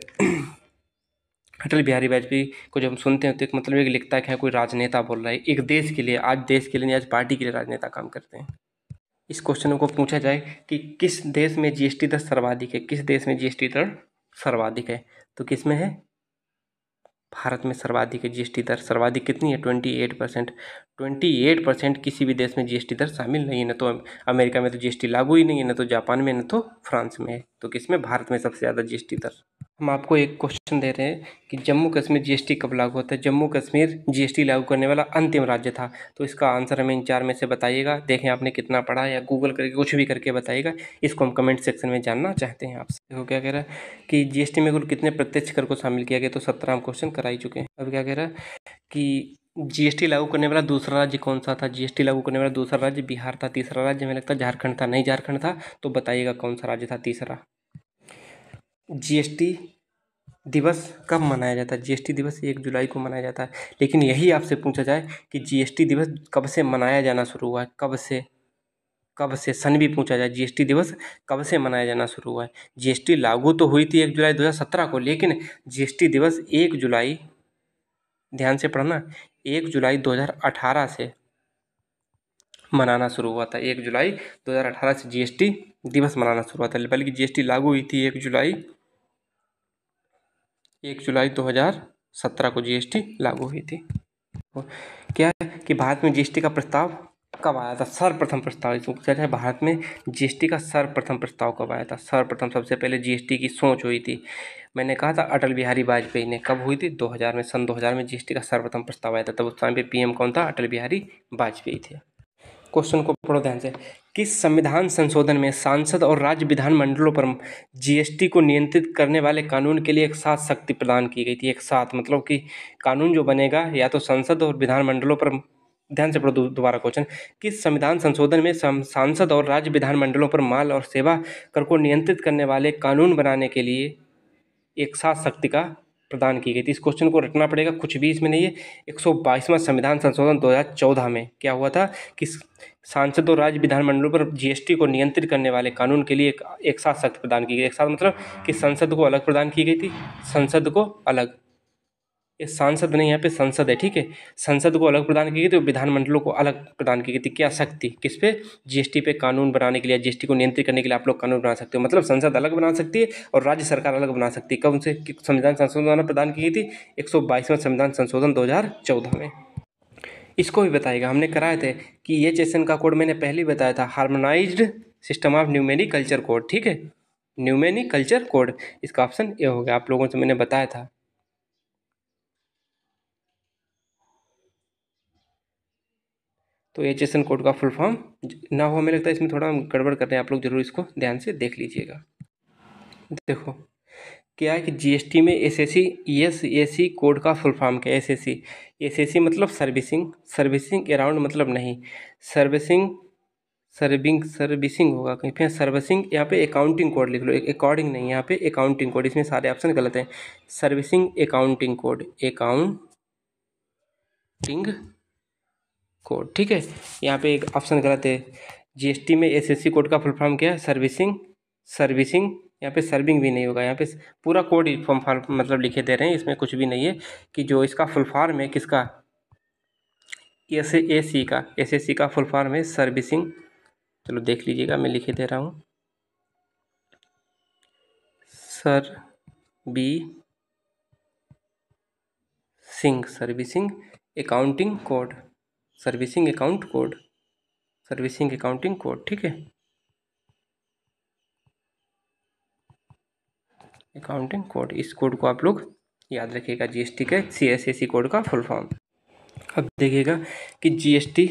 अटल बिहारी वाजपेयी को जब हम सुनते हैं तो एक मतलब एक लिखता है कि कोई राजनेता बोल रहा है एक देश के लिए आज देश के लिए नहीं आज पार्टी के लिए राजनेता काम करते हैं इस क्वेश्चन को पूछा जाए कि किस देश में जीएसटी दर सर्वाधिक है किस देश में जीएसटी दर सर्वाधिक है तो किस में है भारत में सर्वाधिक है जीएसटी दर सर्वाधिक कितनी है twenty eight percent twenty eight percent किसी भी देश में जीएसटी दर शामिल नहीं है न तो अमेरिका में तो जीएसटी लागू ही नहीं है न तो जापान में न तो फ्रांस में है तो किस में भारत में सबसे ज़्यादा जीएसटी दर हम आपको एक क्वेश्चन दे रहे हैं कि जम्मू कश्मीर जीएसटी कब लागू होता है जम्मू कश्मीर जीएसटी लागू करने वाला अंतिम राज्य था तो इसका आंसर हमें इन चार में से बताइएगा देखें आपने कितना पढ़ा या गूगल करके कुछ भी करके बताइएगा इसको हम कमेंट सेक्शन में जानना चाहते हैं आपसे देखो क्या कह रहा है कि जीएसटी में कुल कितने प्रत्यक्ष कर को शामिल किया गया तो सत्रह हम क्वेश्चन कराई चुके हैं अब क्या कह रहा है कि जीएसटी लागू करने वाला दूसरा राज्य कौन सा था जीएसटी लागू करने वाला दूसरा राज्य बिहार था तीसरा राज्य हमें लगता झारखंड था नहीं झारखंड था तो बताइएगा कौन सा राज्य था तीसरा जी एस टी दिवस कब मनाया जाता है जी एस टी दिवस एक जुलाई को मनाया जाता है लेकिन यही आपसे पूछा जाए कि जी एस टी दिवस कब से मनाया जाना शुरू हुआ है कब से कब से सन भी पूछा जाए जी एस टी दिवस कब से मनाया जाना शुरू हुआ है जी एस टी लागू तो हुई थी एक जुलाई दो हज़ार सत्रह को लेकिन जी एस टी दिवस एक जुलाई ध्यान से पढ़ना एक जुलाई दो हज़ार अठारह से मनाना शुरू हुआ था एक जुलाई दो हज़ार अठारह से जी एस टी दिवस मनाना शुरू हुआ था बल्कि जी एस टी लागू हुई थी एक जुलाई एक जुलाई 2017 को जीएसटी लागू हुई थी क्या है कि भारत में जीएसटी का प्रस्ताव कब आया था सर्वप्रथम प्रस्ताव इसको पूछा जाए भारत में जीएसटी का सर्वप्रथम प्रस्ताव कब आया था सर्वप्रथम सबसे पहले जीएसटी की सोच हुई थी मैंने कहा था अटल बिहारी वाजपेयी ने कब हुई थी 2000 में सन 2000 में जीएसटी का सर्वप्रथम प्रस्ताव आया था तब उस समय पे पीएम कौन था अटल बिहारी वाजपेयी थे क्वेश्चन को पढ़ो ध्यान से कि संविधान संशोधन में सांसद और राज्य विधानमंडलों पर जीएसटी को नियंत्रित करने वाले कानून के लिए एक साथ शक्ति प्रदान की गई थी एक साथ मतलब कि कानून जो बनेगा या तो संसद और विधानमंडलों पर ध्यान से पढ़ो दोबारा क्वेश्चन कि संविधान संशोधन में सांसद और राज्य विधानमंडलों पर माल और सेवा कर को नियंत्रित करने वाले कानून बनाने के लिए एक साथ शक्ति का प्रदान की गई थी इस क्वेश्चन को रटना पड़ेगा कुछ भी इसमें नहीं है एक सौ बाईसवां संविधान संशोधन 2014 में क्या हुआ था कि सांसद और राज्य विधानमंडलों पर जीएसटी को नियंत्रित करने वाले कानून के लिए एक, एक साथ शक्ति प्रदान की गई एक साथ मतलब कि संसद को अलग प्रदान की गई थी संसद को अलग ये सांसद नहीं यहाँ पे संसद है ठीक है संसद को अलग प्रदान की गई थी विधानमंडलों को अलग प्रदान की गई थी क्या शक्ति किस पे जीएसटी पे कानून बनाने के लिए जीएसटी को नियंत्रित करने के लिए आप लोग कानून बना सकते हो मतलब संसद अलग बना सकती है और राज्य सरकार अलग बना सकती है कब उनसे संविधान संशोधन द्वारा प्रदान की गई थी एक संविधान संशोधन दो में इसको भी बताएगा हमने कराए थे कि ये चेसन का कोड मैंने पहले बताया था harmonise system of nomenclature code ठीक है न्यूमेनी कल्चर कोड इसका ऑप्शन ये हो गया आप लोगों से मैंने बताया था तो एच एस एन कोड का फुल फॉर्म ना हो हमें लगता है इसमें थोड़ा गड़बड़ कर रहे हैं आप लोग जरूर इसको ध्यान से देख लीजिएगा देखो क्या है कि जीएसटी में एस एस सी कोड का फुल फॉर्म क्या है एस एस सी मतलब सर्विसिंग सर्विसिंग अराउंड मतलब नहीं सर्विसिंग सर्विंग सर्विसिंग होगा कहीं फिर सर्विसिंग यहाँ पे अकाउंटिंग कोड लिख लो अकॉर्डिंग नहीं यहाँ पे अकाउंटिंग कोड इसमें सारे ऑप्शन गलत हैं servicing accounting code accounting code ठीक है यहाँ पे एक ऑप्शन गलत है जीएसटी में एसएससी कोड का फुल फॉर्म क्या है सर्विसिंग सर्विसिंग यहाँ पे सर्विंग भी नहीं होगा यहाँ पे पूरा कोड फॉर्म फॉर्म मतलब लिखे दे रहे हैं इसमें कुछ भी नहीं है कि जो इसका फुल फॉर्म है किसका एस ए सी का एस एस सी का फुल फॉर्म है सर्विसिंग चलो देख लीजिएगा मैं लिखे दे रहा हूँ sir B Singh servicing accounting code servicing account code servicing accounting code ठीक है अकाउंटिंग कोड इस कोड को आप लोग याद रखिएगा जीएसटी के सी एस e कोड का फुल फॉर्म अब देखिएगा कि जीएसटी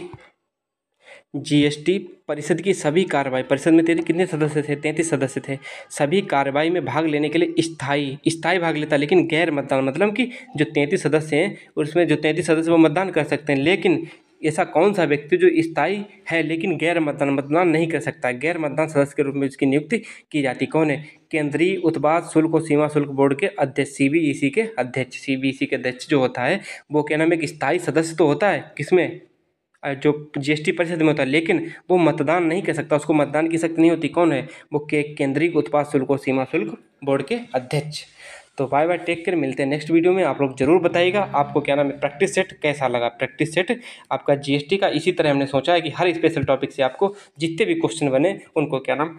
जीएसटी परिषद की सभी कार्रवाई परिषद में तेरे कितने सदस्य थे तैंतीस सदस्य थे सभी कार्रवाई में भाग लेने के लिए स्थाई स्थाई भाग लेता लेकिन गैर मतदान मतलब कि जो तैंतीस सदस्य हैं उसमें जो तैंतीस सदस्य वो मतदान कर सकते हैं लेकिन ऐसा कौन सा व्यक्ति जो स्थायी है लेकिन गैर मतदान मतदान नहीं कर सकता गैर मतदान सदस्य के रूप में उसकी नियुक्ति की जाती कौन है केंद्रीय उत्पाद शुल्क और सीमा शुल्क बोर्ड के अध्यक्ष सी e के अध्यक्ष सी e के अध्यक्ष जो होता है वो क्या नाम एक स्थायी सदस्य तो होता है किसमें जो जीएसटी परिषद में होता है लेकिन वो मतदान नहीं कर सकता उसको मतदान की शक्ति नहीं होती कौन है वो के केंद्रीय उत्पाद शुल्क और सीमा शुल्क बोर्ड के अध्यक्ष तो बाय बाय टेक केयर मिलते हैं नेक्स्ट वीडियो में आप लोग जरूर बताइएगा आपको क्या नाम है प्रैक्टिस सेट कैसा लगा प्रैक्टिस सेट आपका जीएसटी का इसी तरह हमने सोचा है कि हर स्पेशल टॉपिक से आपको जितने भी क्वेश्चन बने उनको क्या नाम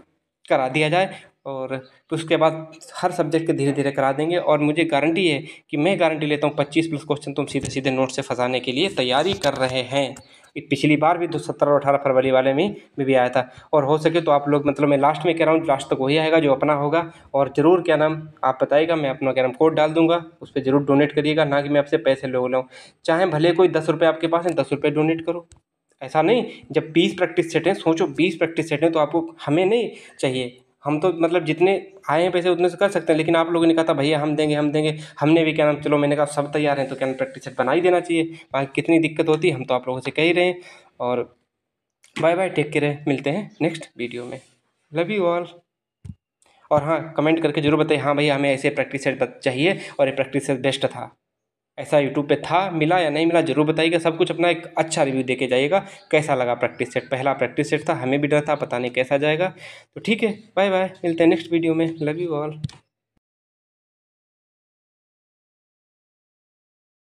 करा दिया जाए और तो उसके बाद हर सब्जेक्ट के धीरे धीरे करा देंगे और मुझे गारंटी है कि मैं गारंटी लेता हूँ पच्चीस प्लस क्वेश्चन तुम सीधे सीधे नोट से फंसाने के लिए तैयारी कर रहे हैं पिछली बार भी दो सत्रह और अठारह फरवरी वाले में भी, भी आया था और हो सके तो आप लोग मतलब मैं लास्ट में कह रहा हूँ लास्ट तक वही आएगा जो अपना होगा और ज़रूर क्या नाम आप बताइएगा मैं अपना क्या नाम कोड डाल दूंगा उस पर ज़रूर डोनेट करिएगा ना कि मैं आपसे पैसे लोग लाऊँ चाहे भले कोई दस रुपये आपके पास है दस रुपये डोनेट करो ऐसा नहीं जब बीस प्रैक्टिस सेट हैं सोचो बीस प्रैक्टिस सेट हैं तो आपको हमें नहीं चाहिए हम तो मतलब जितने आए हैं पैसे उतने से कर सकते हैं लेकिन आप लोगों ने कहा था भैया हम देंगे हम देंगे हमने भी क्या नाम चलो मैंने कहा सब तैयार हैं तो क्या नाम प्रैक्टिस सेट बना ही देना चाहिए बाकी कितनी दिक्कत होती है हम तो आप लोगों से कह ही रहे हैं और बाय बाय टेक केयर मिलते हैं नेक्स्ट वीडियो में लव यू ऑल और हाँ कमेंट करके जरूर बताइए हाँ भैया हमें ऐसे प्रैक्टिस सेट चाहिए और ये प्रैक्टिस सेट बेस्ट था ऐसा यूट्यूब पे था मिला या नहीं मिला ज़रूर बताइएगा सब कुछ अपना एक अच्छा रिव्यू देके जाइएगा कैसा लगा प्रैक्टिस सेट पहला प्रैक्टिस सेट था हमें भी डर था पता नहीं कैसा जाएगा तो ठीक है बाय बाय मिलते हैं नेक्स्ट वीडियो में लव यू ऑल